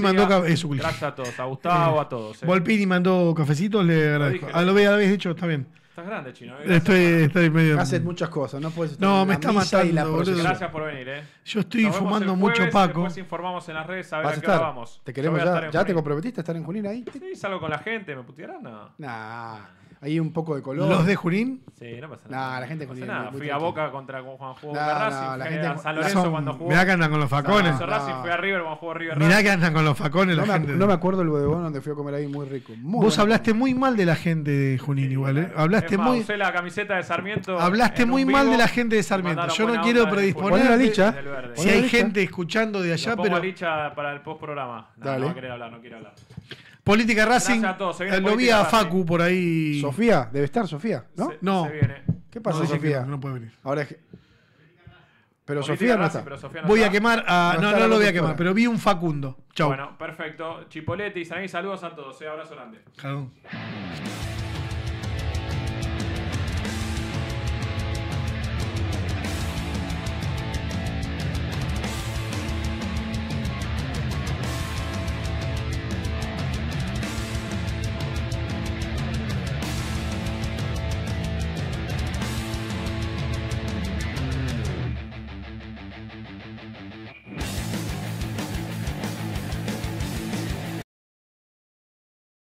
mandó eh, Gracias a todos, a Gustavo, a todos. Volpini mandó cafecitos, le agradezco. Ah, lo ve a lo habéis hecho, está bien. Estás grande, chino. Eh. Estoy, medio. Haces muchas cosas, no puedes estar No, me está matando. Gracias por venir, eh. Yo estoy fumando mucho, Paco. Después informamos en las redes a ver a qué vamos. Te queremos ya. te comprometiste a estar en Junín ahí? Sí, salgo con la gente, ¿me putearán? No. Nah ahí un poco de color. ¿Los de Junín? Sí, no pasa nada. la gente de no Nada. fui a Boca contra Juan Juan nah, Racing, la gente, a San Lorenzo cuando jugó. Mirá que andan con los facones. Racing, fui a River cuando jugó River. Mirá que andan con los facones no me, No me acuerdo el bodegón donde fui a comer ahí, muy rico. Vos hablaste muy mal de la gente de Junín igual, ¿eh? Hablaste muy... la camiseta de Sarmiento. Hablaste muy mal de la gente de Sarmiento. Yo no quiero predisponer... la dicha. Si hay gente escuchando de allá, pero... dicha para el post-programa. No quiero hablar, no quiero hablar. Política Racing. Eh, lo vi a Facu por ahí. Sofía, debe estar Sofía, ¿no? no. Se viene. ¿Qué pasa Sofía? no puede venir. Ahora es Pero Sofía, Racing, no voy está. voy a quemar a... No, no, lo voy a quemar, pero vi un Facundo. Chao. Bueno, perfecto. Chipolete y saludos a todos. un eh, Abrazo grande. Jalón.